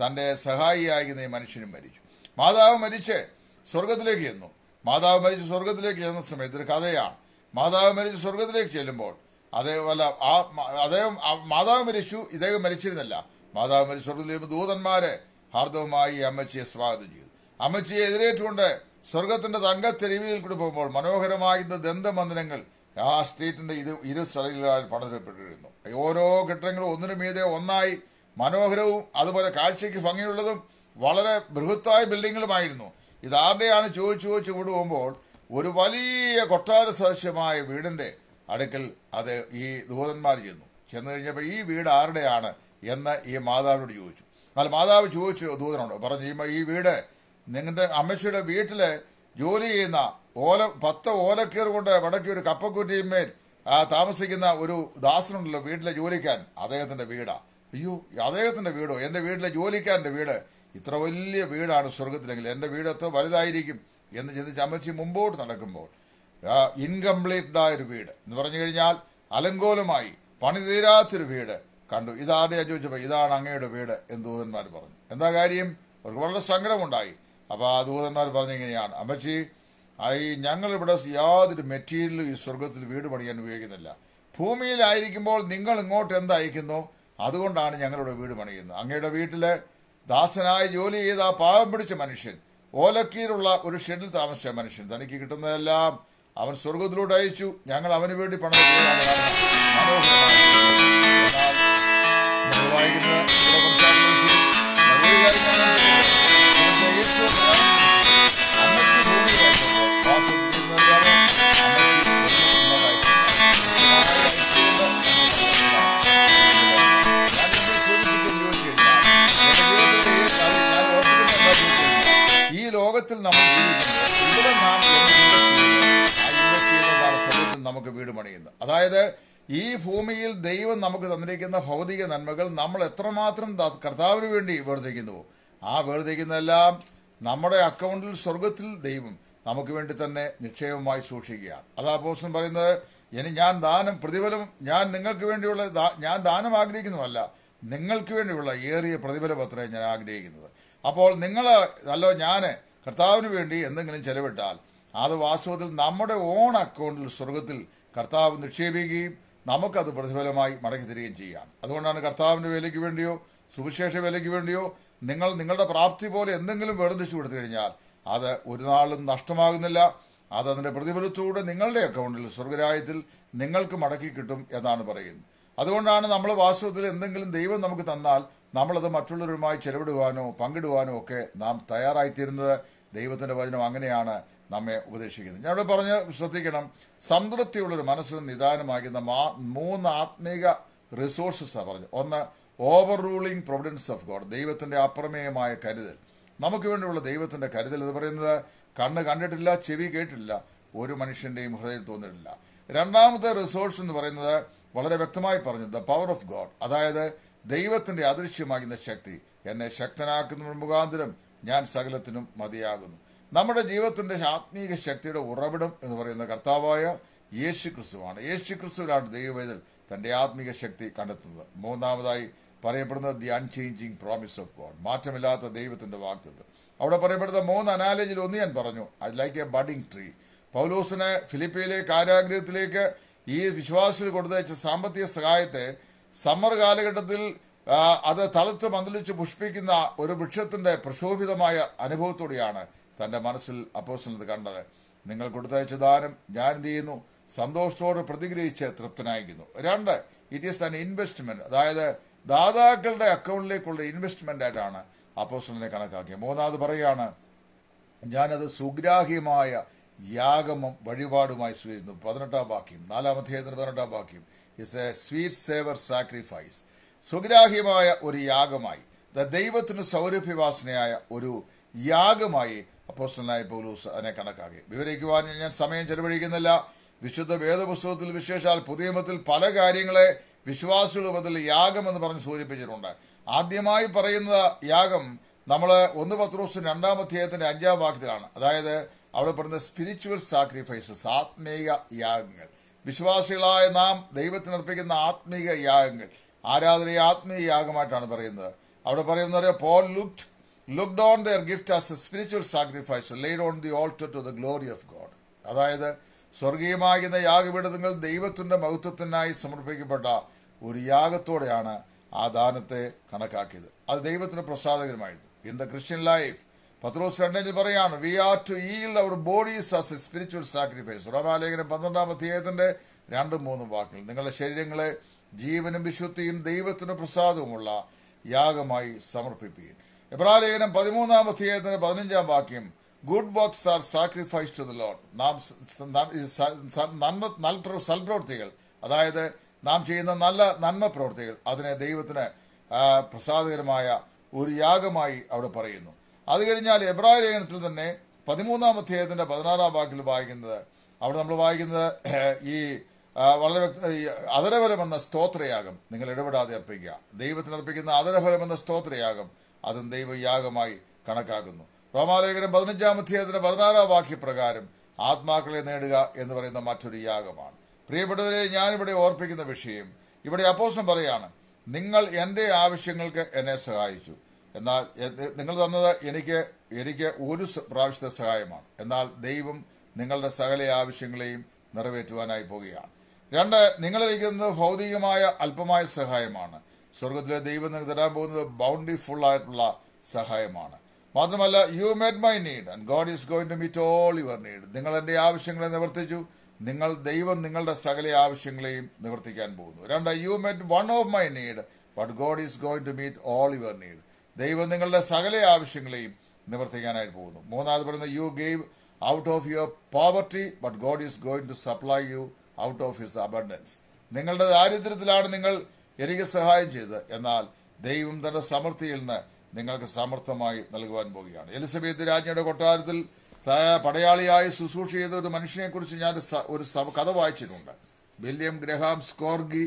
തൻ്റെ സഹായിയായിരുന്ന ഈ മനുഷ്യനും മരിച്ചു മാതാവ് മരിച്ച് സ്വർഗത്തിലേക്ക് ചെന്നു മാതാവ് മരിച്ച് സ്വർഗത്തിലേക്ക് ചെന്ന സമയത്ത് ഒരു കഥയാണ് മാതാവ് മരിച്ച് സ്വർഗത്തിലേക്ക് ചെല്ലുമ്പോൾ അതേപോലെ ആ അദ്ദേഹം മാതാവ് മരിച്ചു ഇദ്ദേഹം മരിച്ചിരുന്നില്ല മാതാവ് മരിച്ച് സ്വർഗത്തിലേക്ക് ദൂതന്മാരെ ഹാർദവുമായി അമ്മച്ചിയെ സ്വാഗതം ചെയ്തു അമ്മച്ചിയെ എതിരേറ്റുകൊണ്ട് സ്വർഗത്തിന്റെ തങ്കത്തെരുവിയിൽ കൂടി പോകുമ്പോൾ മനോഹരമായിരുന്ന ദന്തമന്ദിരങ്ങൾ ആ സ്ട്രീറ്റിന്റെ ഇരു ഇരു സ്ഥലങ്ങളിൽ പണിതപ്പെട്ടിരുന്നു ഓരോ കെട്ടിടങ്ങളും ഒന്നിനു മീതെ ഒന്നായി മനോഹരവും അതുപോലെ കാഴ്ചയ്ക്ക് ഭംഗിയുള്ളതും വളരെ ബൃഹത്തായ ബിൽഡിങ്ങുകളുമായിരുന്നു ഇതാരുടെയാണ് ചോദിച്ചു ചോദിച്ചു കൊണ്ട് പോകുമ്പോൾ ഒരു വലിയ കൊട്ടാര സദസ്യമായ വീടിൻ്റെ അടുക്കൽ അത് ഈ ദൂതന്മാർ ചെന്നു ചെന്ന് കഴിഞ്ഞപ്പോൾ ഈ വീട് ആരുടെയാണ് എന്ന് ഈ മാതാവിനോട് ചോദിച്ചു എന്നാൽ മാതാവ് ചോദിച്ചു ദൂതനോട് പറഞ്ഞു ഈ വീട് നിങ്ങളുടെ അമ്മച്ചിയുടെ വീട്ടിൽ ജോലി ചെയ്യുന്ന ഓല പത്ത് ഓലക്കീർ കൊണ്ട് വടക്കി ഒരു കപ്പക്കുറ്റിയിന്മേൽ താമസിക്കുന്ന ഒരു ദാസനുണ്ടല്ലോ വീട്ടിലെ ജോലിക്കാൻ അദ്ദേഹത്തിൻ്റെ വീടാണ് അയ്യോ അദ്ദേഹത്തിൻ്റെ വീടോ എൻ്റെ വീട്ടിലെ ജോലിക്കാരൻ്റെ വീട് ഇത്ര വലിയ വീടാണ് സ്വർഗത്തിലെങ്കിൽ എൻ്റെ വീട് എത്ര വലുതായിരിക്കും എന്ന് ചിന്തിച്ച് അമ്മച്ചി മുമ്പോട്ട് നടക്കുമ്പോൾ ആയ ഒരു വീട് എന്ന് പറഞ്ഞു കഴിഞ്ഞാൽ അലങ്കോലമായി പണി തീരാത്തൊരു വീട് കണ്ടു ഇതാരുടെ ചോദിച്ചപ്പോൾ ഇതാണ് അങ്ങയുടെ വീട് എന്ന് ദൂതന്മാർ പറഞ്ഞു എന്താ കാര്യം അവർക്ക് വളരെ സങ്കടമുണ്ടായി അപ്പോൾ ആ ദൂതന്മാർ പറഞ്ഞിങ്ങനെയാണ് അമ്മച്ചി ഈ ഞങ്ങളിവിടെ യാതൊരു മെറ്റീരിയലും ഈ സ്വർഗത്തിൽ വീട് പണിയാൻ ഉപയോഗിക്കുന്നില്ല ഭൂമിയിലായിരിക്കുമ്പോൾ നിങ്ങൾ ഇങ്ങോട്ട് എന്ത് അതുകൊണ്ടാണ് ഞങ്ങളിവിടെ വീട് പണിയുന്നത് അങ്ങയുടെ വീട്ടിൽ ദാസനായി ജോലി ചെയ്ത പാവം പിടിച്ച മനുഷ്യൻ ഓലക്കീലുള്ള ഒരു ഷെഡിൽ താമസിച്ച മനുഷ്യൻ തനിക്ക് കിട്ടുന്നതെല്ലാം അവൻ സ്വർഗത്തിലൂടെ അയച്ചു ഞങ്ങൾ അവന് വേണ്ടി പണം വായിക്കുന്നത് ഈ ലോകത്തിൽ നമ്മൾ ജീവിക്കുന്നത് ഇവിടെ നാം ചെയ്യുന്നതാണ് നമുക്ക് വീട് പണിയുന്നത് അതായത് ഈ ഭൂമിയിൽ ദൈവം നമുക്ക് തന്നിരിക്കുന്ന ഭൗതിക നന്മകൾ നമ്മൾ എത്രമാത്രം കർത്താവിന് വേണ്ടി വേർതിരിക്കുന്നുവോ ആ വേർതിരിക്കുന്നതെല്ലാം നമ്മുടെ അക്കൗണ്ടിൽ സ്വർഗത്തിൽ ദൈവം നമുക്ക് വേണ്ടി തന്നെ നിക്ഷേപമായി സൂക്ഷിക്കുകയാണ് അതാ പോസൻ പറയുന്നത് ഇനി ഞാൻ ദാനം പ്രതിഫലം ഞാൻ നിങ്ങൾക്ക് വേണ്ടിയുള്ള ഞാൻ ദാനം ആഗ്രഹിക്കുന്നതല്ല നിങ്ങൾക്ക് വേണ്ടിയുള്ള ഏറിയ അത്രേ ഞാൻ ആഗ്രഹിക്കുന്നത് അപ്പോൾ നിങ്ങൾ അല്ലോ ഞാൻ കർത്താവിന് വേണ്ടി എന്തെങ്കിലും ചെലവിട്ടാൽ അത് വാസ്തവത്തിൽ നമ്മുടെ ഓൺ അക്കൗണ്ടിൽ സ്വർഗത്തിൽ കർത്താവ് നിക്ഷേപിക്കുകയും നമുക്കത് പ്രതിഫലമായി മടക്കി തരികയും ചെയ്യാം അതുകൊണ്ടാണ് കർത്താവിൻ്റെ വിലയ്ക്ക് വേണ്ടിയോ സുവിശേഷ വിലയ്ക്ക് വേണ്ടിയോ നിങ്ങൾ നിങ്ങളുടെ പ്രാപ്തി പോലെ എന്തെങ്കിലും വേർതിച്ചു കൊടുത്തു കഴിഞ്ഞാൽ അത് ഒരു നാളും നഷ്ടമാകുന്നില്ല അത് അതിൻ്റെ പ്രതിഫലത്തോടെ നിങ്ങളുടെ അക്കൗണ്ടിൽ സ്വർഗരായത്തിൽ നിങ്ങൾക്ക് മടക്കി കിട്ടും എന്നാണ് പറയുന്നത് അതുകൊണ്ടാണ് നമ്മൾ വാസ്തവത്തിൽ എന്തെങ്കിലും ദൈവം നമുക്ക് തന്നാൽ നമ്മളത് മറ്റുള്ളവരുമായി ചെലവിടുവാനോ പങ്കിടുവാനോ ഒക്കെ നാം തയ്യാറായിത്തീരുന്നത് ദൈവത്തിൻ്റെ വചനം അങ്ങനെയാണ് നമ്മെ ഉപദേശിക്കുന്നത് ഞാനിവിടെ പറഞ്ഞ് ശ്രദ്ധിക്കണം സംതൃപ്തിയുള്ളൊരു മനസ്സിന് നിദാനമാകുന്ന മാ മൂന്ന് ആത്മീക റിസോഴ്സസാണ് പറഞ്ഞു ഒന്ന് over ruling providence of God ദൈവത്തിൻ്റെ അപ്രമേയമായ കരുതൽ നമുക്ക് വേണ്ടിയുള്ള ദൈവത്തിൻ്റെ കരുതൽ എന്ന് പറയുന്നത് കണ്ണ് കണ്ടിട്ടില്ല ചെവി കേട്ടിട്ടില്ല ഒരു മനുഷ്യൻ്റെയും ഹൃദയം തോന്നിയിട്ടില്ല രണ്ടാമത്തെ റിസോഴ്സ് എന്ന് പറയുന്നത് വളരെ വ്യക്തമായി പറഞ്ഞു ദ പവർ ഓഫ് ഗോഡ് അതായത് ദൈവത്തിൻ്റെ അദൃശ്യമാകുന്ന ശക്തി എന്നെ ശക്തനാക്കുന്ന മുഖാന്തരം ഞാൻ സകലത്തിനും മതിയാകുന്നു നമ്മുടെ ജീവിതത്തിൻ്റെ ആത്മീക ശക്തിയുടെ ഉറവിടം എന്ന് പറയുന്ന കർത്താവായ യേശു ക്രിസ്തുവാണ് യേശു ക്രിസ്തുവിലാണ് ദൈവവേദൽ തൻ്റെ ആത്മീക ശക്തി കണ്ടെത്തുന്നത് മൂന്നാമതായി പറയപ്പെടുന്നത് the unchanging promise of God മാറ്റമില്ലാത്ത ദൈവത്തിൻ്റെ വാക്തത്വം അവിടെ പറയപ്പെടുന്ന മൂന്ന് അനാലജിയിൽ ഒന്ന് ഞാൻ പറഞ്ഞു അത് ലൈക്ക് എ ബഡിങ് ട്രീ പൗലോസിനെ ഫിലിപ്പയിലെ കാരാഗ്രഹത്തിലേക്ക് ഈ വിശ്വാസിൽ കൊടുത്തയച്ച സാമ്പത്തിക സഹായത്തെ സമ്മർ കാലഘട്ടത്തിൽ അത് തളർത്ത് മന്ദലിച്ച് പുഷ്പിക്കുന്ന ഒരു വൃക്ഷത്തിൻ്റെ പ്രക്ഷോഭിതമായ അനുഭവത്തോടെയാണ് തൻ്റെ മനസ്സിൽ അപ്പോസിനത് കണ്ടത് നിങ്ങൾ കൊടുത്തയച്ച ദാനം ഞാൻ എന്ത് ചെയ്യുന്നു സന്തോഷത്തോട് പ്രതിഗ്രഹിച്ച് തൃപ്തനായിരിക്കുന്നു രണ്ട് ഇറ്റ് ഈസ് ആൻ ഇൻവെസ്റ്റ്മെൻറ്റ് അതായത് ദാതാക്കളുടെ അക്കൗണ്ടിലേക്കുള്ള ഇൻവെസ്റ്റ്മെൻ്റ് ആയിട്ടാണ് അപ്പോസ്റ്റലിനെ കണക്കാക്കിയത് മൂന്നാമത് പറയുകയാണ് ഞാനത് സുഗ്രാഹ്യമായ യാഗമം വഴിപാടുമായി സ്വീകരിക്കുന്നു പതിനെട്ടാം വാക്യം നാലാമത്തെ അധ്യായത്തിന് പതിനെട്ടാം വാക്യം is a sweet savour sacrifice സുഗ്രാഹ്യമായ ഒരു യാഗമായി ദ ദൈവത്തിന് സൗരഭ്യവാസനയായ ഒരു യാഗമായി അപ്പോസ്റ്റലായ പൗലൂസ് അതിനെ കണക്കാക്കി വിവരിക്കുവാൻ ഞാൻ സമയം ചെലവഴിക്കുന്നില്ല വിശുദ്ധ വേദപുസ്തകത്തിൽ വിശേഷാൽ പുതിയമത്തിൽ പല കാര്യങ്ങളെ വിശ്വാസികളുടെ ബദലിൽ യാഗം എന്ന് പറഞ്ഞ് സൂചിപ്പിച്ചിട്ടുണ്ട് ആദ്യമായി പറയുന്ന യാഗം നമ്മൾ ഒന്ന് പത്രോസ് രണ്ടാം അധ്യായത്തിൻ്റെ അഞ്ചാം വാക്യത്തിലാണ് അതായത് അവിടെ പറയുന്ന സ്പിരിച്വൽ സാക്രിഫൈസസ് ആത്മീയ യാഗങ്ങൾ വിശ്വാസികളായ നാം ദൈവത്തിനർപ്പിക്കുന്ന ആത്മീയ യാഗങ്ങൾ ആരാധനയെ ആത്മീയ യാഗമായിട്ടാണ് പറയുന്നത് അവിടെ പറയുന്നത് Paul looked looked on their gift as a spiritual sacrifice laid on the altar to the glory of God അതായത് സ്വർഗീയമാകുന്ന ഇന്ന് യാഗപീഠങ്ങൾ ദൈവത്തിൻ്റെ മഹത്വത്തിനായി സമർപ്പിക്കപ്പെട്ട ഒരു യാഗത്തോടെയാണ് ആ ദാനത്തെ കണക്കാക്കിയത് അത് ദൈവത്തിന് പ്രസാദകരമായിരുന്നു ഇൻ ദ ക്രിസ്ത്യൻ ലൈഫ് പത്രോസ് രണ്ടഞ്ചിൽ പറയാണ് we are to yield our bodies as a spiritual sacrifice റോമാലേഖനം പന്ത്രണ്ടാം അധ്യായത്തിൻ്റെ രണ്ടും മൂന്നും വാക്കിൽ നിങ്ങളുടെ ശരീരങ്ങളെ ജീവനും വിശുദ്ധിയും ദൈവത്തിന് പ്രസാദവുമുള്ള യാഗമായി സമർപ്പിപ്പിക്കും എബ്രാലേഖനം പതിമൂന്നാം അധ്യായത്തിൻ്റെ പതിനഞ്ചാം വാക്യം good works are sacrifice to the Lord നാം നന്മ സൽപ്രവൃത്തികൾ അതായത് നാം ചെയ്യുന്ന നല്ല നന്മ പ്രവൃത്തികൾ അതിനെ ദൈവത്തിന് പ്രസാദകരമായ ഒരു യാഗമായി അവിടെ പറയുന്നു അത് കഴിഞ്ഞാൽ എബ്രാഹിം ലേഖനത്തിൽ തന്നെ പതിമൂന്നാം അധ്യായത്തിൻ്റെ പതിനാറാം വാക്കിൽ വായിക്കുന്നത് അവിടെ നമ്മൾ വായിക്കുന്നത് ഈ വളരെ അതരഫലമെന്ന സ്തോത്രയാഗം നിങ്ങൾ ഇടപെടാതെ അർപ്പിക്കുക ദൈവത്തിന് അർപ്പിക്കുന്ന അതരഫലം സ്തോത്രയാഗം അതും ദൈവയാഗമായി കണക്കാക്കുന്നു റോമാലേഖനം പതിനഞ്ചാം അധ്യായത്തിന്റെ പതിനാറാം വാക്യപ്രകാരം ആത്മാക്കളെ നേടുക എന്ന് പറയുന്ന മറ്റൊരു യാഗമാണ് പ്രിയപ്പെട്ടവരെ ഞാനിവിടെ ഓർപ്പിക്കുന്ന വിഷയം ഇവിടെ അപ്പോസം പറയാണ് നിങ്ങൾ എൻ്റെ ആവശ്യങ്ങൾക്ക് എന്നെ സഹായിച്ചു എന്നാൽ നിങ്ങൾ തന്നത് എനിക്ക് എനിക്ക് ഒരു പ്രാവശ്യത്തെ സഹായമാണ് എന്നാൽ ദൈവം നിങ്ങളുടെ സകല ആവശ്യങ്ങളെയും നിറവേറ്റുവാനായി പോവുകയാണ് രണ്ട് നിങ്ങളിരിക്കുന്നത് ഭൗതികമായ അല്പമായ സഹായമാണ് സ്വർഗത്തിലെ ദൈവം നിങ്ങൾക്ക് തരാൻ പോകുന്നത് ബൗണ്ടിഫുൾ ആയിട്ടുള്ള സഹായമാണ് മാത്രമല്ല you met my need and God is going to meet all your need നിങ്ങൾ എൻ്റെ ആവശ്യങ്ങളെ നിവർത്തിച്ചു നിങ്ങൾ ദൈവം നിങ്ങളുടെ സകല ആവശ്യങ്ങളെയും നിവർത്തിക്കാൻ പോകുന്നു രണ്ട് you met one of my need but God is going to meet all your need ദൈവം നിങ്ങളുടെ സകല ആവശ്യങ്ങളെയും നിവർത്തിക്കാനായിട്ട് പോകുന്നു മൂന്നാമത് പറയുന്നത് you gave out of your poverty but God is going to supply you out of his abundance നിങ്ങളുടെ ദാരിദ്ര്യത്തിലാണ് നിങ്ങൾ എനിക്ക് സഹായം ചെയ്തത് എന്നാൽ ദൈവം തൻ്റെ സമൃദ്ധിയിൽ നിന്ന് നിങ്ങൾക്ക് സമർത്ഥമായി നൽകുവാൻ പോവുകയാണ് എലിസബത്ത് രാജ്ഞിയുടെ കൊട്ടാരത്തിൽ പടയാളിയായി ശുശ്രൂഷ ചെയ്ത ഒരു മനുഷ്യനെക്കുറിച്ച് ഞാൻ ഒരു കഥ വായിച്ചിട്ടുണ്ട് വില്യം ഗ്രഹാം സ്കോർഗി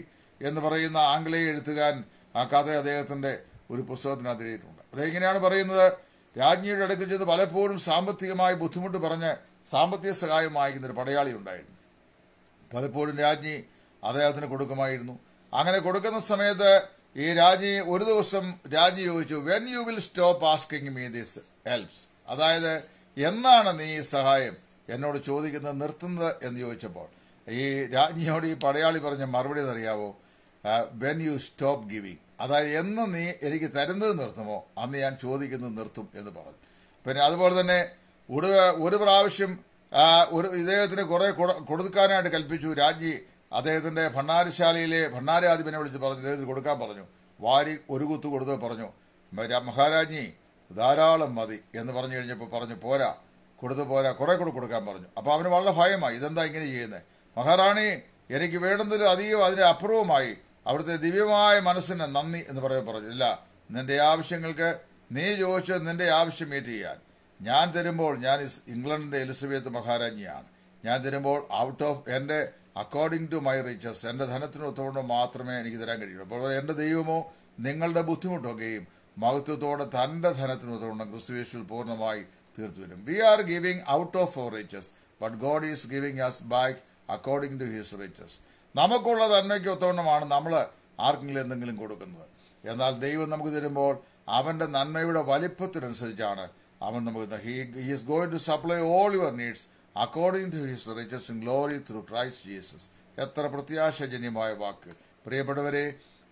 എന്ന് പറയുന്ന ആംഗ്ലേയ എഴുത്തുകാൻ ആ കഥ അദ്ദേഹത്തിന്റെ ഒരു പുസ്തകത്തിന് എഴുതിയിട്ടുണ്ട് അദ്ദേഹം ഇങ്ങനെയാണ് പറയുന്നത് രാജ്ഞിയുടെ അടുക്കൽ ചെന്ന് പലപ്പോഴും സാമ്പത്തികമായി ബുദ്ധിമുട്ട് പറഞ്ഞ് സാമ്പത്തിക സഹായം വാങ്ങിക്കുന്ന ഒരു പടയാളി ഉണ്ടായിരുന്നു പലപ്പോഴും രാജ്ഞി അദ്ദേഹത്തിന് കൊടുക്കുമായിരുന്നു അങ്ങനെ കൊടുക്കുന്ന സമയത്ത് ഈ രാജി ഒരു ദിവസം രാജി ചോദിച്ചു when you will stop asking me this helps അതായത് എന്നാണ് നീ ഈ സഹായം എന്നോട് ചോദിക്കുന്നത് നിർത്തുന്നത് എന്ന് ചോദിച്ചപ്പോൾ ഈ രാജ്ഞിയോട് ഈ പടയാളി പറഞ്ഞ മറുപടി എന്നറിയാവോ വെൻ യു സ്റ്റോപ്പ് ഗിവിങ് അതായത് എന്ന് നീ എനിക്ക് തരുന്നത് നിർത്തുമോ അന്ന് ഞാൻ ചോദിക്കുന്നത് നിർത്തും എന്ന് പറഞ്ഞു പിന്നെ അതുപോലെ തന്നെ ഒരു ഒരു പ്രാവശ്യം ഒരു ഇദ്ദേഹത്തിന് കുറേ കൊടുക്കാനായിട്ട് കൽപ്പിച്ചു രാജ്ഞി അദ്ദേഹത്തിൻ്റെ ഭണ്ണാരിശാലയിലെ ഭണ്ണാരാധിപനെ വിളിച്ച് പറഞ്ഞു അദ്ദേഹത്തിന് കൊടുക്കാൻ പറഞ്ഞു വാരി ഒരു കുത്ത് കൊടുത്ത് പറഞ്ഞു മഹാരാജ്ഞി ധാരാളം മതി എന്ന് പറഞ്ഞു കഴിഞ്ഞപ്പോൾ പറഞ്ഞു പോരാ കൊടുത്തു പോരാ കുറെ കൂടെ കൊടുക്കാൻ പറഞ്ഞു അപ്പോൾ അവന് വളരെ ഭയമായി ഇതെന്താ ഇങ്ങനെ ചെയ്യുന്നത് മഹാറാണി എനിക്ക് വേണ്ടുന്നതിൽ അധികം അതിൻ്റെ അപ്പുറവുമായി അവിടുത്തെ ദിവ്യമായ മനസ്സിന് നന്ദി എന്ന് പറയാൻ പറഞ്ഞു ഇല്ല നിന്റെ ആവശ്യങ്ങൾക്ക് നീ ചോദിച്ച് നിന്റെ ആവശ്യം മീറ്റ് ചെയ്യാൻ ഞാൻ തരുമ്പോൾ ഞാൻ ഇംഗ്ലണ്ടിൻ്റെ എലിസബത്ത് മഹാരാജ്ഞിയാണ് ഞാൻ തരുമ്പോൾ ഔട്ട് ഓഫ് എൻ്റെ അക്കോർഡിംഗ് ടു മൈ റിച്ചസ് എൻ്റെ ധനത്തിനൊത്തുകൊണ്ട് മാത്രമേ എനിക്ക് തരാൻ കഴിയുള്ളൂ അപ്പോൾ എൻ്റെ ദൈവമോ നിങ്ങളുടെ ബുദ്ധിമുട്ടൊക്കെയും മഹത്വത്തോടെ തൻ്റെ ധനത്തിനൊത്തുകൊണ്ട് ഒത്തുകൊണ്ട് പൂർണ്ണമായി തീർത്തു വരും we are giving out of our riches but God is giving us back according to his riches നമുക്കുള്ള തന്മയ്ക്ക് ഒത്തവണ്ണമാണ് നമ്മൾ ആർക്കെങ്കിലും എന്തെങ്കിലും കൊടുക്കുന്നത് എന്നാൽ ദൈവം നമുക്ക് തരുമ്പോൾ അവൻ്റെ നന്മയുടെ വലിപ്പത്തിനനുസരിച്ചാണ് അവൻ നമുക്ക് he he is going to supply all your needs according to his riches in glory through Christ Jesus എത്ര പ്രത്യാശജന്യമായ വാക്ക് പ്രിയപ്പെട്ടവരെ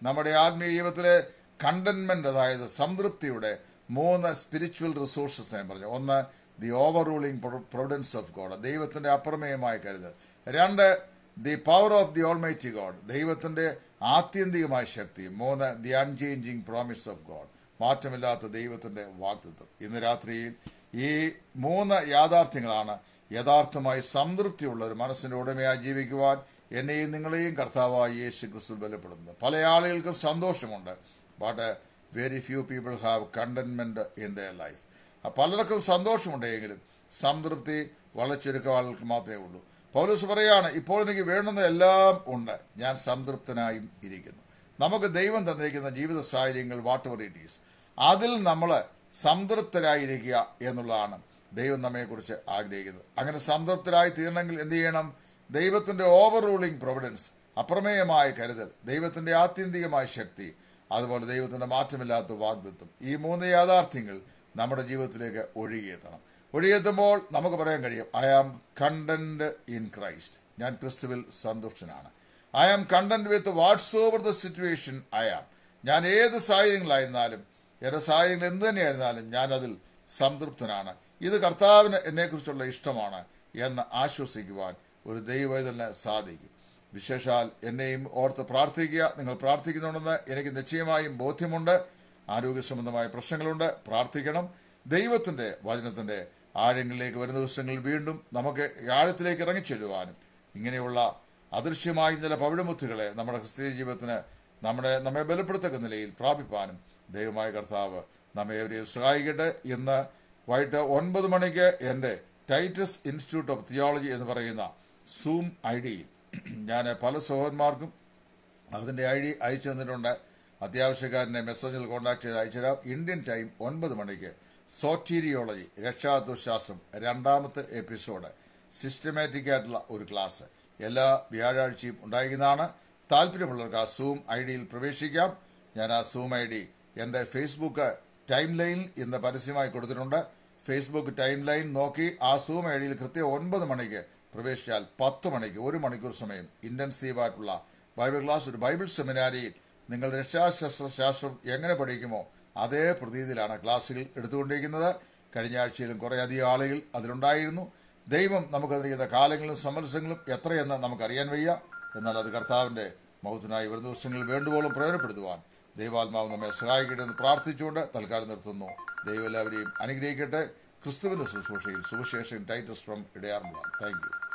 നമ്മുടെ ആത്മീയ ജീവിതത്തിലെ കണ്ടൻമെൻ്റ് അതായത് സംതൃപ്തിയുടെ മൂന്ന് സ്പിരിച്വൽ റിസോഴ്സസ് ഞാൻ പറഞ്ഞു ഒന്ന് the over ruling providence of God ദൈവത്തിൻ്റെ അപ്രമേയമായ കരുതൽ രണ്ട് the power of the almighty God ദൈവത്തിൻ്റെ ആത്യന്തികമായ ശക്തി മൂന്ന് the unchanging promise of God മാറ്റമില്ലാത്ത ദൈവത്തിൻ്റെ വാക്തത്വം ഇന്ന് രാത്രിയിൽ ഈ മൂന്ന് യാഥാർത്ഥ്യങ്ങളാണ് യഥാർത്ഥമായി സംതൃപ്തിയുള്ള ഒരു മനസ്സിൻ്റെ ഉടമയായി ജീവിക്കുവാൻ എന്നെയും നിങ്ങളെയും കർത്താവായി യേശു ക്രിസ്തു ബലപ്പെടുന്നത് പല ആളുകൾക്കും സന്തോഷമുണ്ട് but very few people have contentment in their life പലർക്കും സന്തോഷമുണ്ടെങ്കിലും സംതൃപ്തി വളരെ ചുരുക്കം ആളുകൾക്ക് മാത്രമേ ഉള്ളൂ പൗലൂസ് പറയാണ് ഇപ്പോൾ എനിക്ക് വേണ്ടുന്ന എല്ലാം ഉണ്ട് ഞാൻ സംതൃപ്തനായും ഇരിക്കുന്നു നമുക്ക് ദൈവം തന്നിരിക്കുന്ന ജീവിത സാഹചര്യങ്ങൾ വാട്ട് വെറൈറ്റീസ് ഇറ്റ് ഈസ് അതിൽ നമ്മൾ സംതൃപ്തരായിരിക്കുക എന്നുള്ളതാണ് ദൈവം നമ്മെക്കുറിച്ച് ആഗ്രഹിക്കുന്നത് അങ്ങനെ സംതൃപ്തരായി തീരണമെങ്കിൽ എന്ത് ചെയ്യണം ദൈവത്തിൻ്റെ ഓവർ റൂളിംഗ് പ്രൊവിഡൻസ് അപ്രമേയമായ കരുതൽ ദൈവത്തിൻ്റെ ആത്യന്തികമായ ശക്തി അതുപോലെ ദൈവത്തിൻ്റെ മാറ്റമില്ലാത്ത വാഗ്ദത്വം ഈ മൂന്ന് യാഥാർത്ഥ്യങ്ങൾ നമ്മുടെ ജീവിതത്തിലേക്ക് ഒഴുകിയെത്തണം ഒഴുകിയെത്തുമ്പോൾ നമുക്ക് പറയാൻ കഴിയും I am content in Christ ഞാൻ ക്രിസ്തുവിൽ സന്തുഷ്ടനാണ് I am content with whatsoever the situation I am ഞാൻ ഏത് സാഹചര്യങ്ങളായിരുന്നാലും എൻ്റെ സാഹചര്യങ്ങൾ എന്ത് തന്നെയായിരുന്നാലും ഞാനതിൽ സംതൃപ്തനാണ് ഇത് കർത്താവിന് എന്നെക്കുറിച്ചുള്ള ഇഷ്ടമാണ് എന്ന് ആശ്വസിക്കുവാൻ ഒരു ദൈവവേദലിന് സാധിക്കും വിശേഷാൽ എന്നെയും ഓർത്ത് പ്രാർത്ഥിക്കുക നിങ്ങൾ പ്രാർത്ഥിക്കുന്നുണ്ടെന്ന് എനിക്ക് നിശ്ചയമായും ബോധ്യമുണ്ട് ആരോഗ്യ സംബന്ധമായ പ്രശ്നങ്ങളുണ്ട് പ്രാർത്ഥിക്കണം ദൈവത്തിൻ്റെ വചനത്തിൻ്റെ ആഴങ്ങളിലേക്ക് വരുന്ന ദിവസങ്ങളിൽ വീണ്ടും നമുക്ക് ആഴത്തിലേക്ക് ഇറങ്ങിച്ചെല്ലുവാനും ഇങ്ങനെയുള്ള അദൃശ്യമായ ചില പവിഴമുത്തുകളെ നമ്മുടെ ക്രിസ്തീയ ജീവിതത്തിന് നമ്മുടെ നമ്മെ ബലപ്പെടുത്തുന്ന നിലയിൽ പ്രാപിപ്പാനും ദൈവമായ കർത്താവ് നമ്മെ എവരെയും സഹായിക്കട്ടെ എന്ന് വൈകിട്ട് ഒൻപത് മണിക്ക് എൻ്റെ ടൈറ്റസ് ഇൻസ്റ്റിറ്റ്യൂട്ട് ഓഫ് തിയോളജി എന്ന് പറയുന്ന സൂം ഐ ഡിയിൽ ഞാൻ പല സഹോദരന്മാർക്കും അതിൻ്റെ ഐ ഡി അയച്ചു തന്നിട്ടുണ്ട് അത്യാവശ്യക്കാരനെ മെസ്സേജിൽ കോൺടാക്ട് ചെയ്ത് അയച്ചുതരാം ഇന്ത്യൻ ടൈം ഒൻപത് മണിക്ക് സോറ്റീരിയോളജി രക്ഷാതുശാസ്ത്രം രണ്ടാമത്തെ എപ്പിസോഡ് സിസ്റ്റമാറ്റിക് ആയിട്ടുള്ള ഒരു ക്ലാസ് എല്ലാ വ്യാഴാഴ്ചയും ഉണ്ടായിരിക്കുന്നതാണ് താല്പര്യമുള്ളവർക്ക് ആ സൂം ഐ ഡിയിൽ പ്രവേശിക്കാം ഞാൻ ആ സൂം ഐ ഡി എൻ്റെ ഫേസ്ബുക്ക് ടൈം ലൈൻ ഇന്ന് പരസ്യമായി കൊടുത്തിട്ടുണ്ട് ഫേസ്ബുക്ക് ടൈം ലൈൻ നോക്കി ആ സൂം ഐ ഡിയിൽ കൃത്യം ഒൻപത് മണിക്ക് പ്രവേശിച്ചാൽ പത്ത് മണിക്ക് ഒരു മണിക്കൂർ സമയം ഇൻറ്റൻസീവായിട്ടുള്ള ബൈബിൾ ക്ലാസ് ഒരു ബൈബിൾ സെമിനാരിയിൽ നിങ്ങൾ രക്ഷാശാസ്ത്ര ശാസ്ത്രം എങ്ങനെ പഠിക്കുമോ അതേ പ്രതീതിയിലാണ് ക്ലാസ്സുകൾ എടുത്തുകൊണ്ടിരിക്കുന്നത് കഴിഞ്ഞ ആഴ്ചയിലും കുറേയധികം ആളുകൾ അതിലുണ്ടായിരുന്നു ദൈവം നമുക്ക് നൽകുന്ന കാലങ്ങളും സമരസങ്ങളും എത്രയെന്ന് നമുക്കറിയാൻ വയ്യ എന്നാൽ അത് കർത്താവിൻ്റെ മൗത്തിനായി വരും ദിവസങ്ങളിൽ വേണ്ടുവോളം പ്രയോജനപ്പെടുത്തുവാൻ ദൈവാത്മാവ് നമ്മെ സഹായിക്കട്ടെ എന്ന് പ്രാർത്ഥിച്ചുകൊണ്ട് തൽക്കാലം നിർത്തുന്നു ദൈവം എല്ലാവരെയും അനുഗ്രഹിക്കട്ടെ ക്രിസ്തുവിൻ്റെ ശുശ്രൂഷയിൽ സുവിശേഷം Titus from Idayaranmula thank U